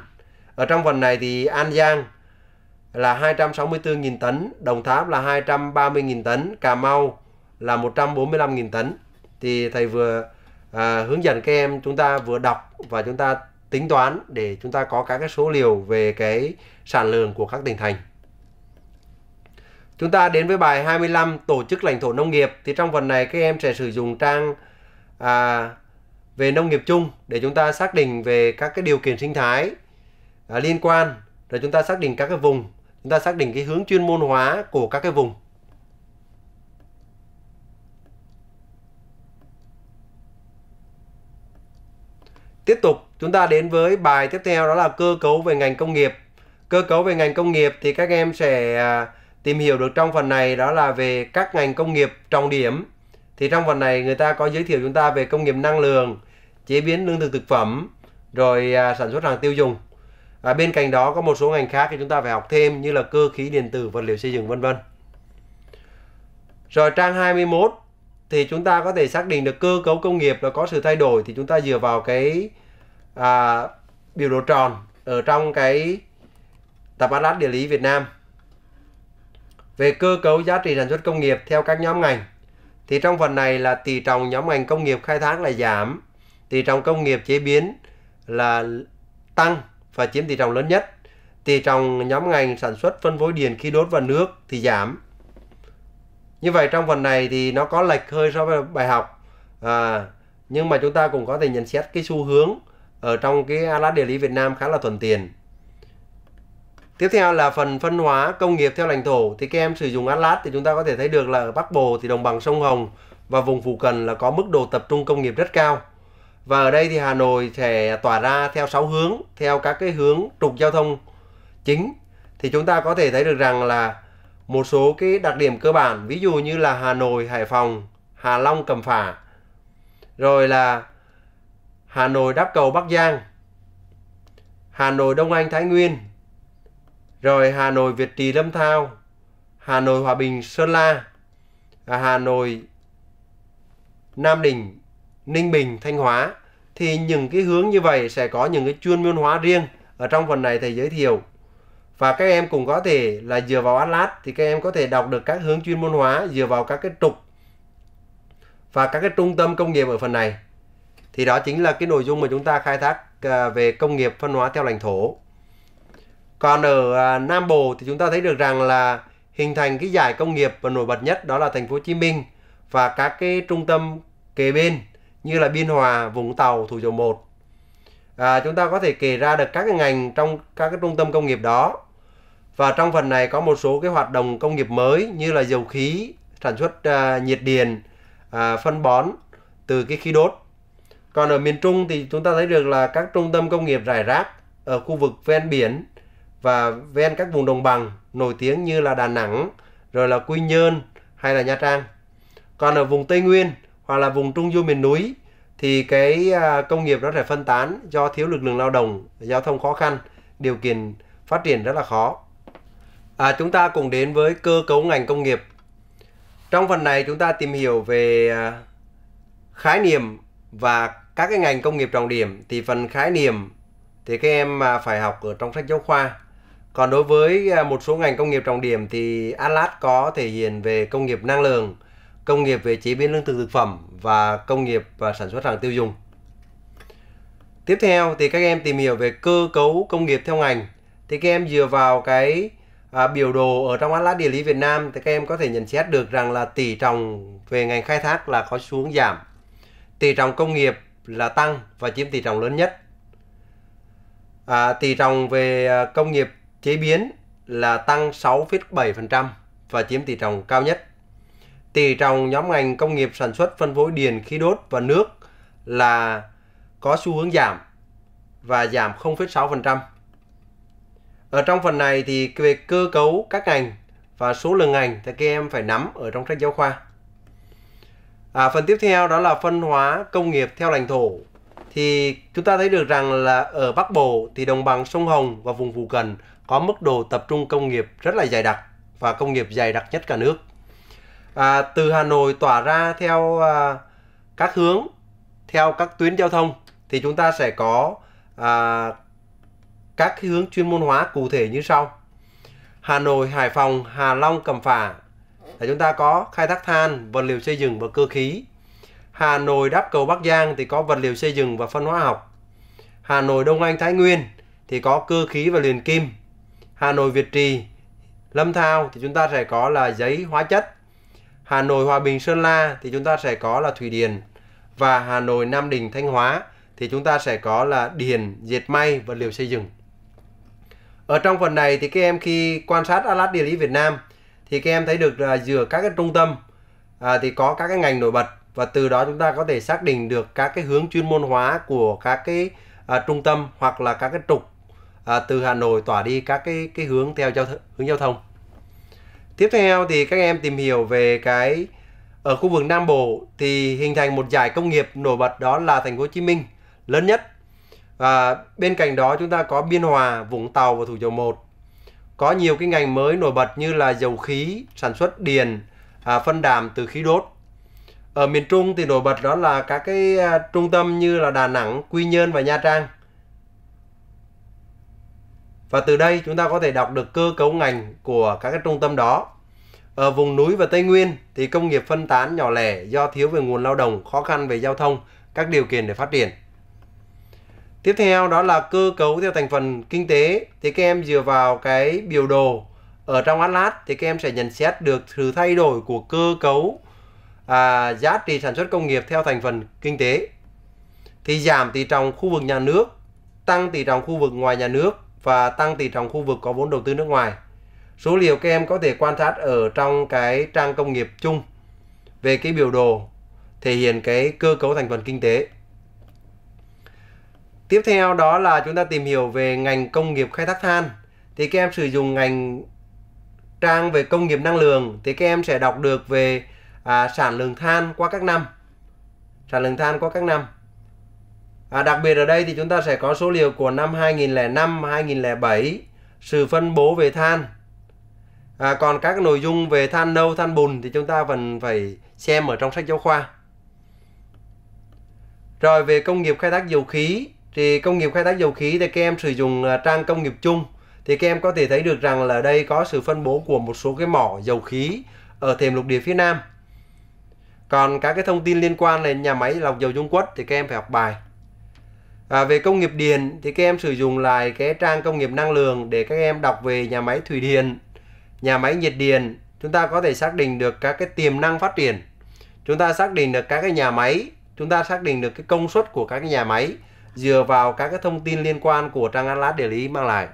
Ở trong phần này thì An Giang là 264.000 tấn, Đồng Tháp là 230.000 tấn, Cà Mau là 145.000 tấn. Thì thầy vừa à, hướng dẫn các em chúng ta vừa đọc và chúng ta tính toán để chúng ta có các cái số liệu về cái sản lượng của các tỉnh thành. Chúng ta đến với bài 25 tổ chức lãnh thổ nông nghiệp thì trong phần này các em sẽ sử dụng trang à, về nông nghiệp chung để chúng ta xác định về các cái điều kiện sinh thái à, liên quan rồi chúng ta xác định các cái vùng chúng ta xác định cái hướng chuyên môn hóa của các cái vùng tiếp tục chúng ta đến với bài tiếp theo đó là cơ cấu về ngành công nghiệp cơ cấu về ngành công nghiệp thì các em sẽ à, tìm hiểu được trong phần này đó là về các ngành công nghiệp trọng điểm thì trong phần này người ta có giới thiệu chúng ta về công nghiệp năng lượng chế biến lương thực thực phẩm rồi à, sản xuất hàng tiêu dùng à, bên cạnh đó có một số ngành khác thì chúng ta phải học thêm như là cơ khí điện tử vật liệu xây dựng vân vân rồi trang 21 thì chúng ta có thể xác định được cơ cấu công nghiệp là có sự thay đổi thì chúng ta dựa vào cái à, biểu đồ tròn ở trong cái tập Atlas địa lý Việt Nam về cơ cấu giá trị sản xuất công nghiệp theo các nhóm ngành thì trong phần này là tỷ trọng nhóm ngành công nghiệp khai thác là giảm, tỷ trọng công nghiệp chế biến là tăng và chiếm tỷ trọng lớn nhất. Tỷ trọng nhóm ngành sản xuất phân phối điện khí đốt và nước thì giảm. Như vậy trong phần này thì nó có lệch hơi so với bài học. À, nhưng mà chúng ta cũng có thể nhận xét cái xu hướng ở trong cái Atlas địa lý Việt Nam khá là thuận tiện. Tiếp theo là phần phân hóa công nghiệp theo lãnh thổ thì các em sử dụng Atlas thì chúng ta có thể thấy được là ở Bắc Bộ thì đồng bằng sông Hồng và vùng phụ cận là có mức độ tập trung công nghiệp rất cao. Và ở đây thì Hà Nội sẽ tỏa ra theo 6 hướng, theo các cái hướng trục giao thông chính. Thì chúng ta có thể thấy được rằng là một số cái đặc điểm cơ bản, ví dụ như là Hà Nội, Hải Phòng, Hà Long, Cẩm Phả. Rồi là Hà Nội, đáp Cầu, Bắc Giang. Hà Nội, Đông Anh, Thái Nguyên rồi Hà Nội Việt Trì Lâm Thao, Hà Nội Hòa Bình Sơn La, à, Hà Nội Nam Định, Ninh Bình, Thanh Hóa thì những cái hướng như vậy sẽ có những cái chuyên môn hóa riêng ở trong phần này thầy giới thiệu và các em cũng có thể là dựa vào Atlas thì các em có thể đọc được các hướng chuyên môn hóa dựa vào các cái trục và các cái trung tâm công nghiệp ở phần này thì đó chính là cái nội dung mà chúng ta khai thác à, về công nghiệp phân hóa theo lãnh thổ còn ở à, Nam Bộ thì chúng ta thấy được rằng là hình thành cái giải công nghiệp và nổi bật nhất đó là thành phố Hồ Chí Minh và các cái trung tâm kề bên như là Biên Hòa, Vũng Tàu, Thủ Dầu Một. À, chúng ta có thể kể ra được các cái ngành trong các cái trung tâm công nghiệp đó. Và trong phần này có một số cái hoạt động công nghiệp mới như là dầu khí, sản xuất à, nhiệt điện, à, phân bón từ cái khí đốt. Còn ở miền Trung thì chúng ta thấy được là các trung tâm công nghiệp rải rác ở khu vực ven biển và ven các vùng đồng bằng nổi tiếng như là Đà Nẵng, rồi là Quy Nhơn hay là Nha Trang. Còn ở vùng Tây Nguyên hoặc là vùng Trung Du miền núi thì cái à, công nghiệp nó sẽ phân tán do thiếu lực lượng lao động, giao thông khó khăn, điều kiện phát triển rất là khó. À, chúng ta cùng đến với cơ cấu ngành công nghiệp. Trong phần này chúng ta tìm hiểu về à, khái niệm và các cái ngành công nghiệp trọng điểm thì phần khái niệm thì các em à, phải học ở trong sách giáo khoa còn đối với à, một số ngành công nghiệp trọng điểm thì Atlas có thể hiện về công nghiệp năng lượng, công nghiệp về chế biến lương thực thực phẩm và công nghiệp và sản xuất hàng tiêu dùng. Tiếp theo thì các em tìm hiểu về cơ cấu công nghiệp theo ngành. Thì các em dựa vào cái à, biểu đồ ở trong Atlas Địa lý Việt Nam thì các em có thể nhận xét được rằng là tỷ trọng về ngành khai thác là có xuống giảm. Tỷ trọng công nghiệp là tăng và chiếm tỷ trọng lớn nhất. À, tỷ trọng về à, công nghiệp Chế biến là tăng 6,7% và chiếm tỷ trọng cao nhất. Tỷ trọng nhóm ngành công nghiệp sản xuất phân phối điện, khí đốt và nước là có xu hướng giảm và giảm 0,6%. Ở trong phần này thì về cơ cấu các ngành và số lượng ngành thì các em phải nắm ở trong sách giáo khoa. À, phần tiếp theo đó là phân hóa công nghiệp theo lãnh thổ. Thì chúng ta thấy được rằng là ở Bắc Bộ thì đồng bằng sông Hồng và vùng phụ cận có mức độ tập trung công nghiệp rất là dày đặc và công nghiệp dày đặc nhất cả nước. À, từ Hà Nội tỏa ra theo à, các hướng, theo các tuyến giao thông thì chúng ta sẽ có à, các hướng chuyên môn hóa cụ thể như sau. Hà Nội, Hải Phòng, Hà Long, Cẩm Phả là chúng ta có khai thác than, vật liệu xây dựng và cơ khí. Hà Nội đáp cầu Bắc Giang thì có vật liệu xây dựng và phân hóa học. Hà Nội Đông Anh Thái Nguyên thì có cơ khí và liền kim. Hà Nội Việt Trì, Lâm Thao thì chúng ta sẽ có là giấy hóa chất. Hà Nội Hòa Bình Sơn La thì chúng ta sẽ có là thủy điện và Hà Nội Nam Định Thanh Hóa thì chúng ta sẽ có là điền, dệt may, và liệu xây dựng. Ở trong phần này thì các em khi quan sát Atlas Địa lý Việt Nam thì các em thấy được là giữa các cái trung tâm à, thì có các cái ngành nổi bật và từ đó chúng ta có thể xác định được các cái hướng chuyên môn hóa của các cái à, trung tâm hoặc là các cái trục à, từ Hà Nội tỏa đi các cái cái hướng theo giao th- hướng giao thông. Tiếp theo thì các em tìm hiểu về cái ở khu vực Nam Bộ thì hình thành một giải công nghiệp nổi bật đó là thành phố Hồ Chí Minh lớn nhất. À, bên cạnh đó chúng ta có Biên Hòa, Vũng Tàu và Thủ Dầu Một. Có nhiều cái ngành mới nổi bật như là dầu khí, sản xuất điền, à, phân đạm từ khí đốt. Ở miền Trung thì nổi bật đó là các cái à, trung tâm như là Đà Nẵng, Quy Nhơn và Nha Trang. Và từ đây chúng ta có thể đọc được cơ cấu ngành của các cái trung tâm đó. Ở vùng núi và Tây Nguyên thì công nghiệp phân tán nhỏ lẻ do thiếu về nguồn lao động, khó khăn về giao thông, các điều kiện để phát triển. Tiếp theo đó là cơ cấu theo thành phần kinh tế thì các em dựa vào cái biểu đồ ở trong Atlas thì các em sẽ nhận xét được sự thay đổi của cơ cấu à, giá trị sản xuất công nghiệp theo thành phần kinh tế thì giảm tỷ trọng khu vực nhà nước, tăng tỷ trọng khu vực ngoài nhà nước và tăng tỷ trọng khu vực có vốn đầu tư nước ngoài. Số liệu các em có thể quan sát ở trong cái trang công nghiệp chung về cái biểu đồ thể hiện cái cơ cấu thành phần kinh tế. Tiếp theo đó là chúng ta tìm hiểu về ngành công nghiệp khai thác than. Thì các em sử dụng ngành trang về công nghiệp năng lượng thì các em sẽ đọc được về à, sản lượng than qua các năm. Sản lượng than qua các năm. À, đặc biệt ở đây thì chúng ta sẽ có số liệu của năm 2005, 2007, sự phân bố về than. À, còn các nội dung về than nâu, than bùn thì chúng ta vẫn phải xem ở trong sách giáo khoa. Rồi về công nghiệp khai thác dầu khí thì công nghiệp khai thác dầu khí thì các em sử dụng à, trang công nghiệp chung thì các em có thể thấy được rằng là ở đây có sự phân bố của một số cái mỏ dầu khí ở thềm lục địa phía Nam. Còn các cái thông tin liên quan đến nhà máy lọc dầu trung quốc thì các em phải học bài. À, về công nghiệp điện thì các em sử dụng lại cái trang công nghiệp năng lượng để các em đọc về nhà máy thủy điện, nhà máy nhiệt điện. Chúng ta có thể xác định được các cái tiềm năng phát triển. Chúng ta xác định được các cái nhà máy, chúng ta xác định được cái công suất của các cái nhà máy dựa vào các cái thông tin liên quan của trang Atlas địa lý mang lại.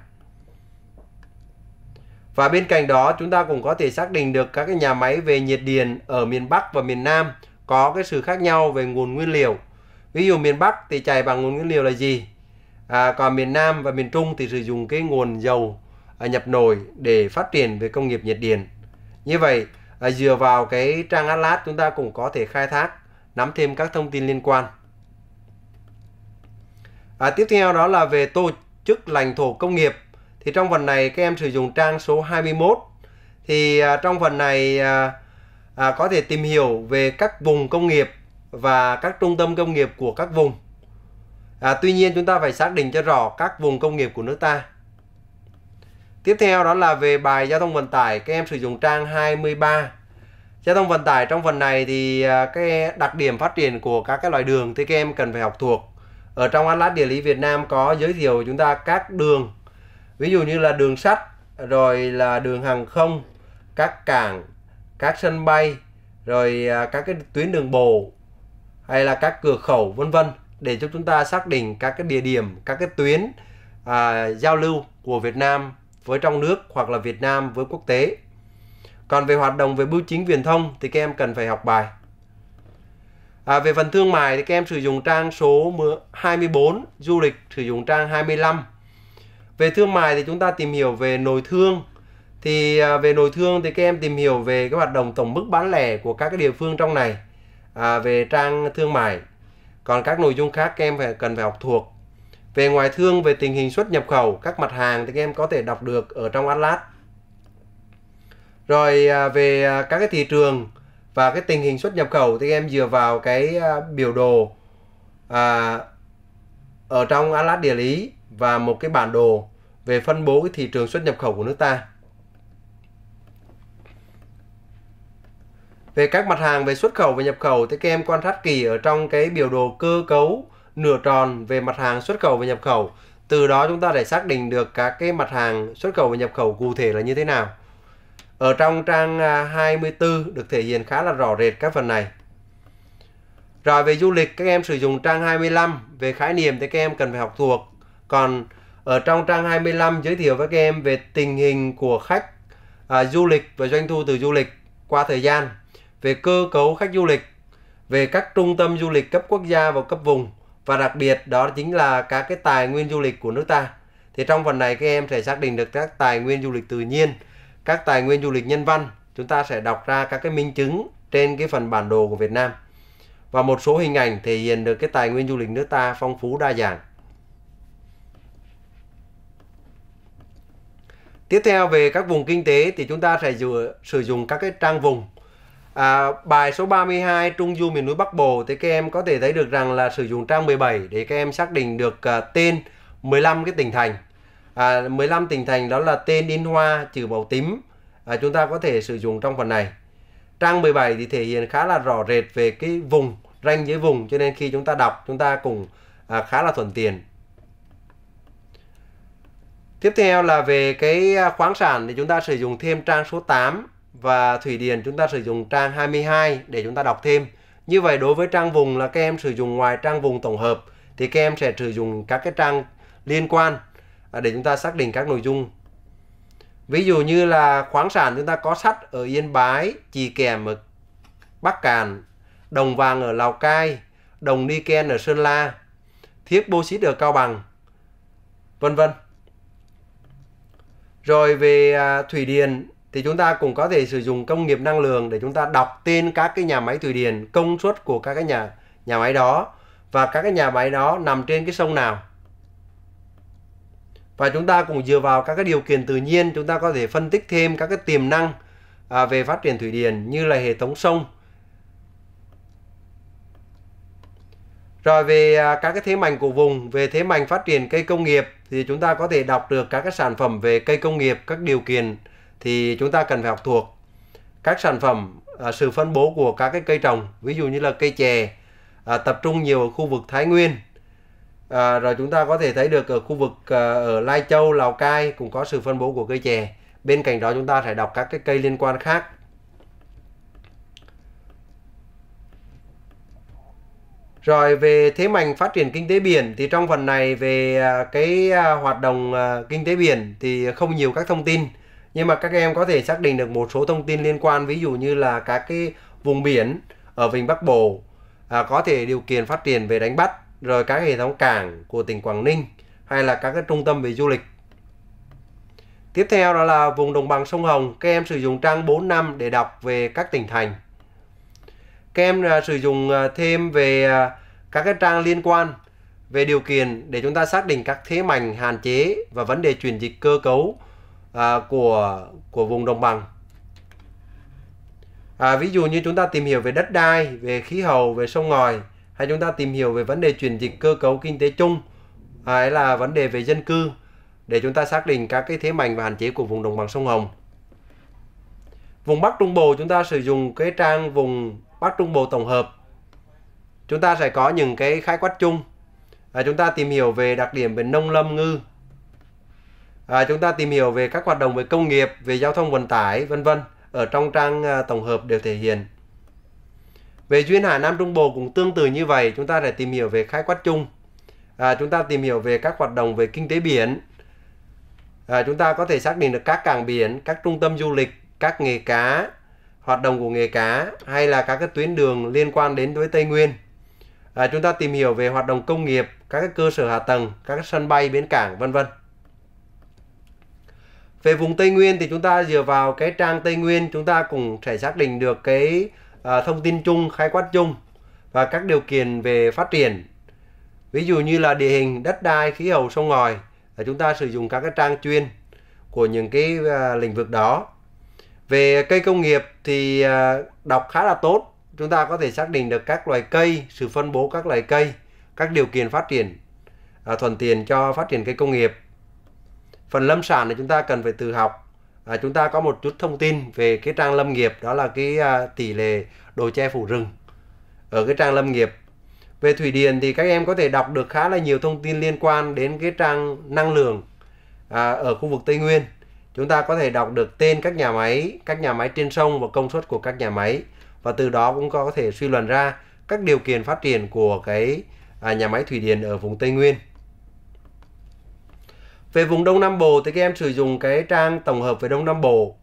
Và bên cạnh đó chúng ta cũng có thể xác định được các cái nhà máy về nhiệt điện ở miền Bắc và miền Nam có cái sự khác nhau về nguồn nguyên liệu ví dụ miền Bắc thì chạy bằng nguồn nguyên liệu là gì à, còn miền Nam và miền Trung thì sử dụng cái nguồn dầu à, nhập nổi để phát triển về công nghiệp nhiệt điện như vậy à, dựa vào cái trang atlas chúng ta cũng có thể khai thác nắm thêm các thông tin liên quan à, tiếp theo đó là về tổ chức lãnh thổ công nghiệp thì trong phần này các em sử dụng trang số 21 thì à, trong phần này à, à, có thể tìm hiểu về các vùng công nghiệp và các trung tâm công nghiệp của các vùng. À, tuy nhiên chúng ta phải xác định cho rõ các vùng công nghiệp của nước ta. Tiếp theo đó là về bài giao thông vận tải, các em sử dụng trang 23. Giao thông vận tải trong phần này thì à, cái đặc điểm phát triển của các cái loại đường thì các em cần phải học thuộc. Ở trong Atlas Địa lý Việt Nam có giới thiệu chúng ta các đường, ví dụ như là đường sắt, rồi là đường hàng không, các cảng, các sân bay, rồi à, các cái tuyến đường bộ, hay là các cửa khẩu vân vân để cho chúng ta xác định các cái địa điểm, các cái tuyến à, giao lưu của Việt Nam với trong nước hoặc là Việt Nam với quốc tế. Còn về hoạt động về bưu chính viễn thông thì các em cần phải học bài. À, về phần thương mại thì các em sử dụng trang số 24, du lịch sử dụng trang 25. Về thương mại thì chúng ta tìm hiểu về nội thương. Thì à, về nội thương thì các em tìm hiểu về cái hoạt động tổng mức bán lẻ của các cái địa phương trong này à, về trang thương mại. Còn các nội dung khác các em phải cần phải học thuộc. Về ngoại thương, về tình hình xuất nhập khẩu, các mặt hàng thì các em có thể đọc được ở trong Atlas. Rồi à, về à, các cái thị trường và cái tình hình xuất nhập khẩu thì các em dựa vào cái à, biểu đồ à, ở trong Atlas địa lý và một cái bản đồ về phân bố cái thị trường xuất nhập khẩu của nước ta. Về các mặt hàng về xuất khẩu và nhập khẩu thì các em quan sát kỹ ở trong cái biểu đồ cơ cấu nửa tròn về mặt hàng xuất khẩu và nhập khẩu. Từ đó chúng ta để xác định được các cái mặt hàng xuất khẩu và nhập khẩu cụ thể là như thế nào. Ở trong trang 24 à, được thể hiện khá là rõ rệt các phần này. Rồi về du lịch các em sử dụng trang 25, về khái niệm thì các em cần phải học thuộc. Còn ở trong trang 25 giới thiệu với các em về tình hình của khách à, du lịch và doanh thu từ du lịch qua thời gian về cơ cấu khách du lịch, về các trung tâm du lịch cấp quốc gia và cấp vùng và đặc biệt đó chính là các cái tài nguyên du lịch của nước ta. Thì trong phần này các em sẽ xác định được các tài nguyên du lịch tự nhiên, các tài nguyên du lịch nhân văn. Chúng ta sẽ đọc ra các cái minh chứng trên cái phần bản đồ của Việt Nam và một số hình ảnh thể hiện được cái tài nguyên du lịch nước ta phong phú đa dạng. Tiếp theo về các vùng kinh tế thì chúng ta sẽ dựa, sử dụng các cái trang vùng À, bài số 32 Trung du miền núi Bắc Bộ thì các em có thể thấy được rằng là sử dụng trang 17 để các em xác định được à, tên 15 cái tỉnh thành. À, 15 tỉnh thành đó là tên in hoa chữ màu tím. À, chúng ta có thể sử dụng trong phần này. Trang 17 thì thể hiện khá là rõ rệt về cái vùng, ranh giới vùng cho nên khi chúng ta đọc chúng ta cũng à, khá là thuận tiện. Tiếp theo là về cái à, khoáng sản thì chúng ta sử dụng thêm trang số 8 và Thủy Điền chúng ta sử dụng trang 22 để chúng ta đọc thêm. Như vậy đối với trang vùng là các em sử dụng ngoài trang vùng tổng hợp thì các em sẽ sử dụng các cái trang liên quan à, để chúng ta xác định các nội dung. Ví dụ như là khoáng sản chúng ta có sắt ở Yên Bái, chì kèm ở Bắc Cạn, đồng vàng ở Lào Cai, đồng niken ở Sơn La, thiết bô xít ở Cao Bằng, vân vân. Rồi về à, Thủy Điền thì chúng ta cũng có thể sử dụng công nghiệp năng lượng để chúng ta đọc tên các cái nhà máy thủy điện, công suất của các cái nhà nhà máy đó và các cái nhà máy đó nằm trên cái sông nào. Và chúng ta cũng dựa vào các cái điều kiện tự nhiên, chúng ta có thể phân tích thêm các cái tiềm năng à, về phát triển thủy điện như là hệ thống sông. Rồi về à, các cái thế mạnh của vùng, về thế mạnh phát triển cây công nghiệp thì chúng ta có thể đọc được các cái sản phẩm về cây công nghiệp, các điều kiện thì chúng ta cần phải học thuộc các sản phẩm à, sự phân bố của các cái cây trồng ví dụ như là cây chè à, tập trung nhiều ở khu vực Thái Nguyên à, rồi chúng ta có thể thấy được ở khu vực à, ở Lai Châu Lào Cai cũng có sự phân bố của cây chè bên cạnh đó chúng ta phải đọc các cái cây liên quan khác Rồi về thế mạnh phát triển kinh tế biển thì trong phần này về à, cái à, hoạt động à, kinh tế biển thì không nhiều các thông tin nhưng mà các em có thể xác định được một số thông tin liên quan ví dụ như là các cái vùng biển ở vịnh Bắc Bộ à, có thể điều kiện phát triển về đánh bắt rồi các hệ thống cảng của tỉnh Quảng Ninh hay là các cái trung tâm về du lịch Tiếp theo đó là vùng đồng bằng sông Hồng, các em sử dụng trang 4 năm để đọc về các tỉnh thành. Các em à, sử dụng à, thêm về à, các cái trang liên quan về điều kiện để chúng ta xác định các thế mạnh, hạn chế và vấn đề chuyển dịch cơ cấu à, của của vùng đồng bằng. À, ví dụ như chúng ta tìm hiểu về đất đai, về khí hậu, về sông ngòi hay chúng ta tìm hiểu về vấn đề chuyển dịch cơ cấu kinh tế chung à, hay là vấn đề về dân cư để chúng ta xác định các cái thế mạnh và hạn chế của vùng đồng bằng sông Hồng. Vùng Bắc Trung Bộ chúng ta sử dụng cái trang vùng Bắc Trung Bộ tổng hợp. Chúng ta sẽ có những cái khái quát chung. À, chúng ta tìm hiểu về đặc điểm về nông lâm ngư, à, chúng ta tìm hiểu về các hoạt động về công nghiệp về giao thông vận tải vân vân ở trong trang à, tổng hợp đều thể hiện về duyên hải nam trung bộ cũng tương tự như vậy chúng ta sẽ tìm hiểu về khái quát chung à, chúng ta tìm hiểu về các hoạt động về kinh tế biển à, chúng ta có thể xác định được các cảng biển các trung tâm du lịch các nghề cá hoạt động của nghề cá hay là các cái tuyến đường liên quan đến với tây nguyên à, chúng ta tìm hiểu về hoạt động công nghiệp các cơ sở hạ tầng các sân bay bến cảng vân vân về vùng Tây Nguyên thì chúng ta dựa vào cái trang Tây Nguyên chúng ta cũng sẽ xác định được cái à, thông tin chung khái quát chung và các điều kiện về phát triển ví dụ như là địa hình đất đai khí hậu sông ngòi là chúng ta sử dụng các cái trang chuyên của những cái à, lĩnh vực đó về cây công nghiệp thì à, đọc khá là tốt chúng ta có thể xác định được các loài cây sự phân bố các loài cây các điều kiện phát triển à, thuận tiện cho phát triển cây công nghiệp phần lâm sản thì chúng ta cần phải tự học à, chúng ta có một chút thông tin về cái trang lâm nghiệp đó là cái à, tỷ lệ đồ che phủ rừng ở cái trang lâm nghiệp về thủy điện thì các em có thể đọc được khá là nhiều thông tin liên quan đến cái trang năng lượng à, ở khu vực tây nguyên chúng ta có thể đọc được tên các nhà máy các nhà máy trên sông và công suất của các nhà máy và từ đó cũng có thể suy luận ra các điều kiện phát triển của cái à, nhà máy thủy điện ở vùng tây nguyên về vùng Đông Nam Bộ thì các em sử dụng cái trang tổng hợp về Đông Nam Bộ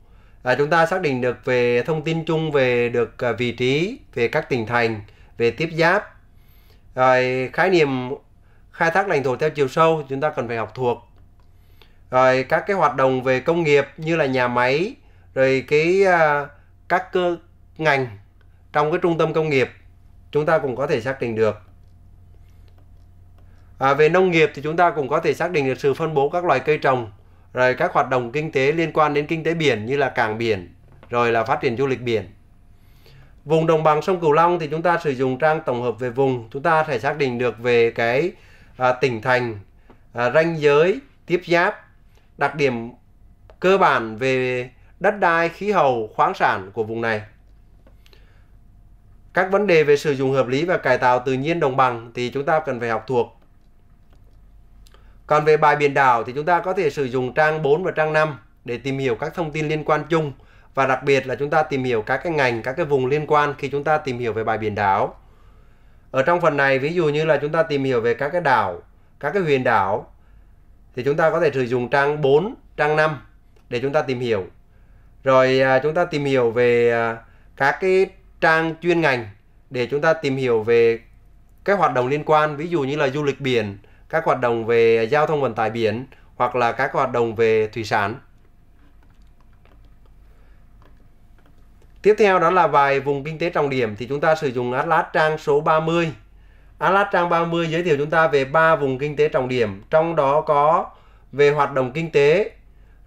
à, chúng ta xác định được về thông tin chung về được à, vị trí về các tỉnh thành về tiếp giáp rồi khái niệm khai thác lãnh thổ theo chiều sâu chúng ta cần phải học thuộc rồi các cái hoạt động về công nghiệp như là nhà máy rồi cái à, các cơ ngành trong cái trung tâm công nghiệp chúng ta cũng có thể xác định được À, về nông nghiệp thì chúng ta cũng có thể xác định được sự phân bố các loài cây trồng, rồi các hoạt động kinh tế liên quan đến kinh tế biển như là cảng biển, rồi là phát triển du lịch biển. Vùng đồng bằng sông Cửu Long thì chúng ta sử dụng trang tổng hợp về vùng, chúng ta phải xác định được về cái à, tỉnh thành, à, ranh giới, tiếp giáp, đặc điểm cơ bản về đất đai, khí hậu, khoáng sản của vùng này. Các vấn đề về sử dụng hợp lý và cải tạo tự nhiên đồng bằng thì chúng ta cần phải học thuộc còn về bài biển đảo thì chúng ta có thể sử dụng trang 4 và trang 5 để tìm hiểu các thông tin liên quan chung và đặc biệt là chúng ta tìm hiểu các cái ngành, các cái vùng liên quan khi chúng ta tìm hiểu về bài biển đảo. Ở trong phần này ví dụ như là chúng ta tìm hiểu về các cái đảo, các cái huyền đảo thì chúng ta có thể sử dụng trang 4, trang 5 để chúng ta tìm hiểu. Rồi à, chúng ta tìm hiểu về à, các cái trang chuyên ngành để chúng ta tìm hiểu về các hoạt động liên quan ví dụ như là du lịch biển, các hoạt động về giao thông vận tải biển hoặc là các hoạt động về thủy sản. Tiếp theo đó là vài vùng kinh tế trọng điểm thì chúng ta sử dụng Atlas trang số 30. Atlas trang 30 giới thiệu chúng ta về ba vùng kinh tế trọng điểm, trong đó có về hoạt động kinh tế,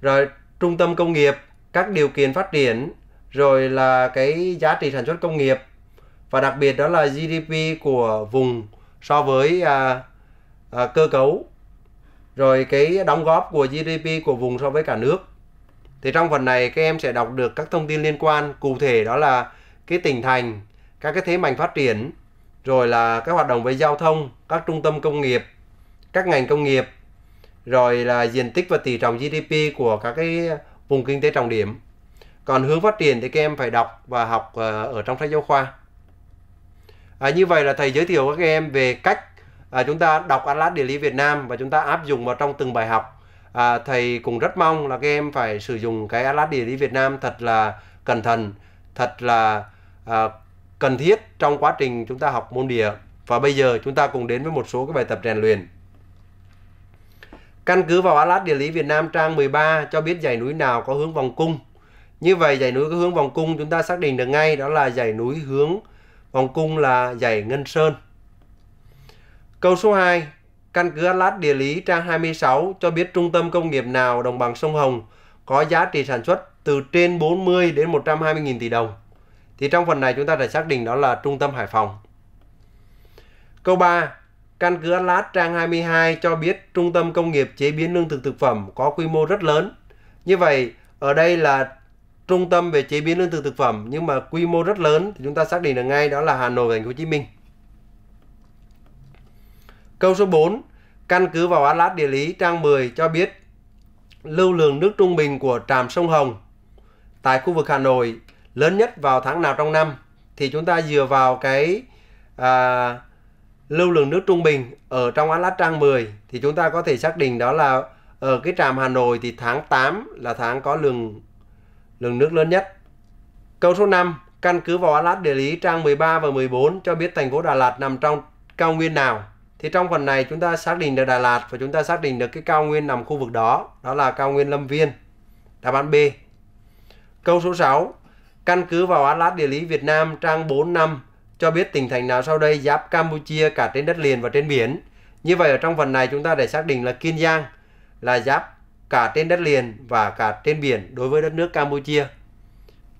rồi trung tâm công nghiệp, các điều kiện phát triển, rồi là cái giá trị sản xuất công nghiệp và đặc biệt đó là GDP của vùng so với à, À, cơ cấu rồi cái đóng góp của GDP của vùng so với cả nước thì trong phần này các em sẽ đọc được các thông tin liên quan cụ thể đó là cái tỉnh thành các cái thế mạnh phát triển rồi là các hoạt động về giao thông các trung tâm công nghiệp các ngành công nghiệp rồi là diện tích và tỷ trọng GDP của các cái vùng kinh tế trọng điểm còn hướng phát triển thì các em phải đọc và học à, ở trong sách giáo khoa à, như vậy là thầy giới thiệu các em về cách à, chúng ta đọc Atlas Địa lý Việt Nam và chúng ta áp dụng vào trong từng bài học à, thầy cũng rất mong là các em phải sử dụng cái Atlas Địa lý Việt Nam thật là cẩn thận thật là à, cần thiết trong quá trình chúng ta học môn địa và bây giờ chúng ta cùng đến với một số cái bài tập rèn luyện Căn cứ vào Atlas Địa lý Việt Nam trang 13 cho biết dãy núi nào có hướng vòng cung. Như vậy dãy núi có hướng vòng cung chúng ta xác định được ngay đó là dãy núi hướng vòng cung là dãy Ngân Sơn. Câu số 2, căn cứ Atlas địa lý trang 26 cho biết trung tâm công nghiệp nào đồng bằng sông Hồng có giá trị sản xuất từ trên 40 đến 120 nghìn tỷ đồng. Thì trong phần này chúng ta đã xác định đó là trung tâm Hải Phòng. Câu 3, căn cứ Atlas trang 22 cho biết trung tâm công nghiệp chế biến lương thực thực phẩm có quy mô rất lớn. Như vậy, ở đây là trung tâm về chế biến lương thực thực phẩm nhưng mà quy mô rất lớn thì chúng ta xác định được ngay đó là Hà Nội và Thành phố Hồ Chí Minh. Câu số 4, căn cứ vào Atlas địa lý trang 10 cho biết lưu lượng nước trung bình của trạm sông Hồng tại khu vực Hà Nội lớn nhất vào tháng nào trong năm thì chúng ta dựa vào cái à, lưu lượng nước trung bình ở trong Atlas trang 10 thì chúng ta có thể xác định đó là ở cái trạm Hà Nội thì tháng 8 là tháng có lượng lượng nước lớn nhất. Câu số 5, căn cứ vào Atlas địa lý trang 13 và 14 cho biết thành phố Đà Lạt nằm trong cao nguyên nào? thì trong phần này chúng ta xác định được Đà Lạt và chúng ta xác định được cái cao nguyên nằm khu vực đó đó là cao nguyên Lâm Viên đáp án B câu số 6 căn cứ vào Atlas địa lý Việt Nam trang 4 năm cho biết tỉnh thành nào sau đây giáp Campuchia cả trên đất liền và trên biển như vậy ở trong phần này chúng ta để xác định là Kiên Giang là giáp cả trên đất liền và cả trên biển đối với đất nước Campuchia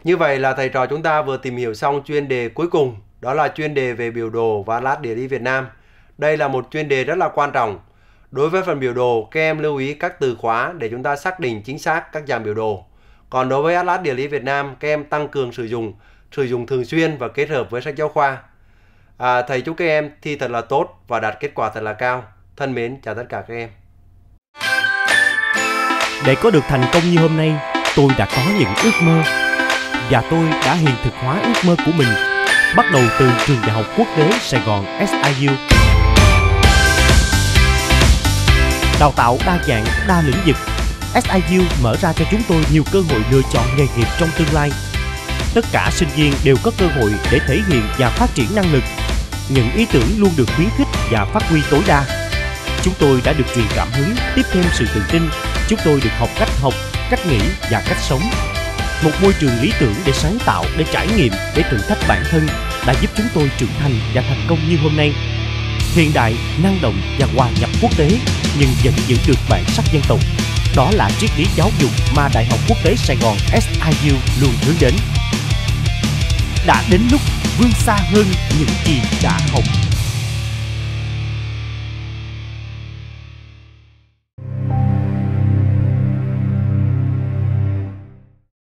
như vậy là thầy trò chúng ta vừa tìm hiểu xong chuyên đề cuối cùng đó là chuyên đề về biểu đồ và Atlas địa lý Việt Nam đây là một chuyên đề rất là quan trọng. Đối với phần biểu đồ, các em lưu ý các từ khóa để chúng ta xác định chính xác các dạng biểu đồ. Còn đối với Atlas Địa lý Việt Nam, các em tăng cường sử dụng, sử dụng thường xuyên và kết hợp với sách giáo khoa. À, thầy chúc các em thi thật là tốt và đạt kết quả thật là cao. Thân mến, chào tất cả các em. Để có được thành công như hôm nay, tôi đã có những ước mơ và tôi đã hiện thực hóa ước mơ của mình bắt đầu từ trường đại học quốc tế Sài Gòn SIU. đào tạo đa dạng, đa lĩnh vực. SIU mở ra cho chúng tôi nhiều cơ hội lựa chọn nghề nghiệp trong tương lai. Tất cả sinh viên đều có cơ hội để thể hiện và phát triển năng lực. Những ý tưởng luôn được khuyến khích và phát huy tối đa. Chúng tôi đã được truyền cảm hứng, tiếp thêm sự tự tin. Chúng tôi được học cách học, cách nghĩ và cách sống. Một môi trường lý tưởng để sáng tạo, để trải nghiệm, để thử thách bản thân đã giúp chúng tôi trưởng thành và thành công như hôm nay hiện đại, năng động và hòa nhập quốc tế nhưng vẫn giữ được bản sắc dân tộc. Đó là triết lý giáo dục mà Đại học Quốc tế Sài Gòn SIU luôn hướng đến. Đã đến lúc vươn xa hơn những gì đã học.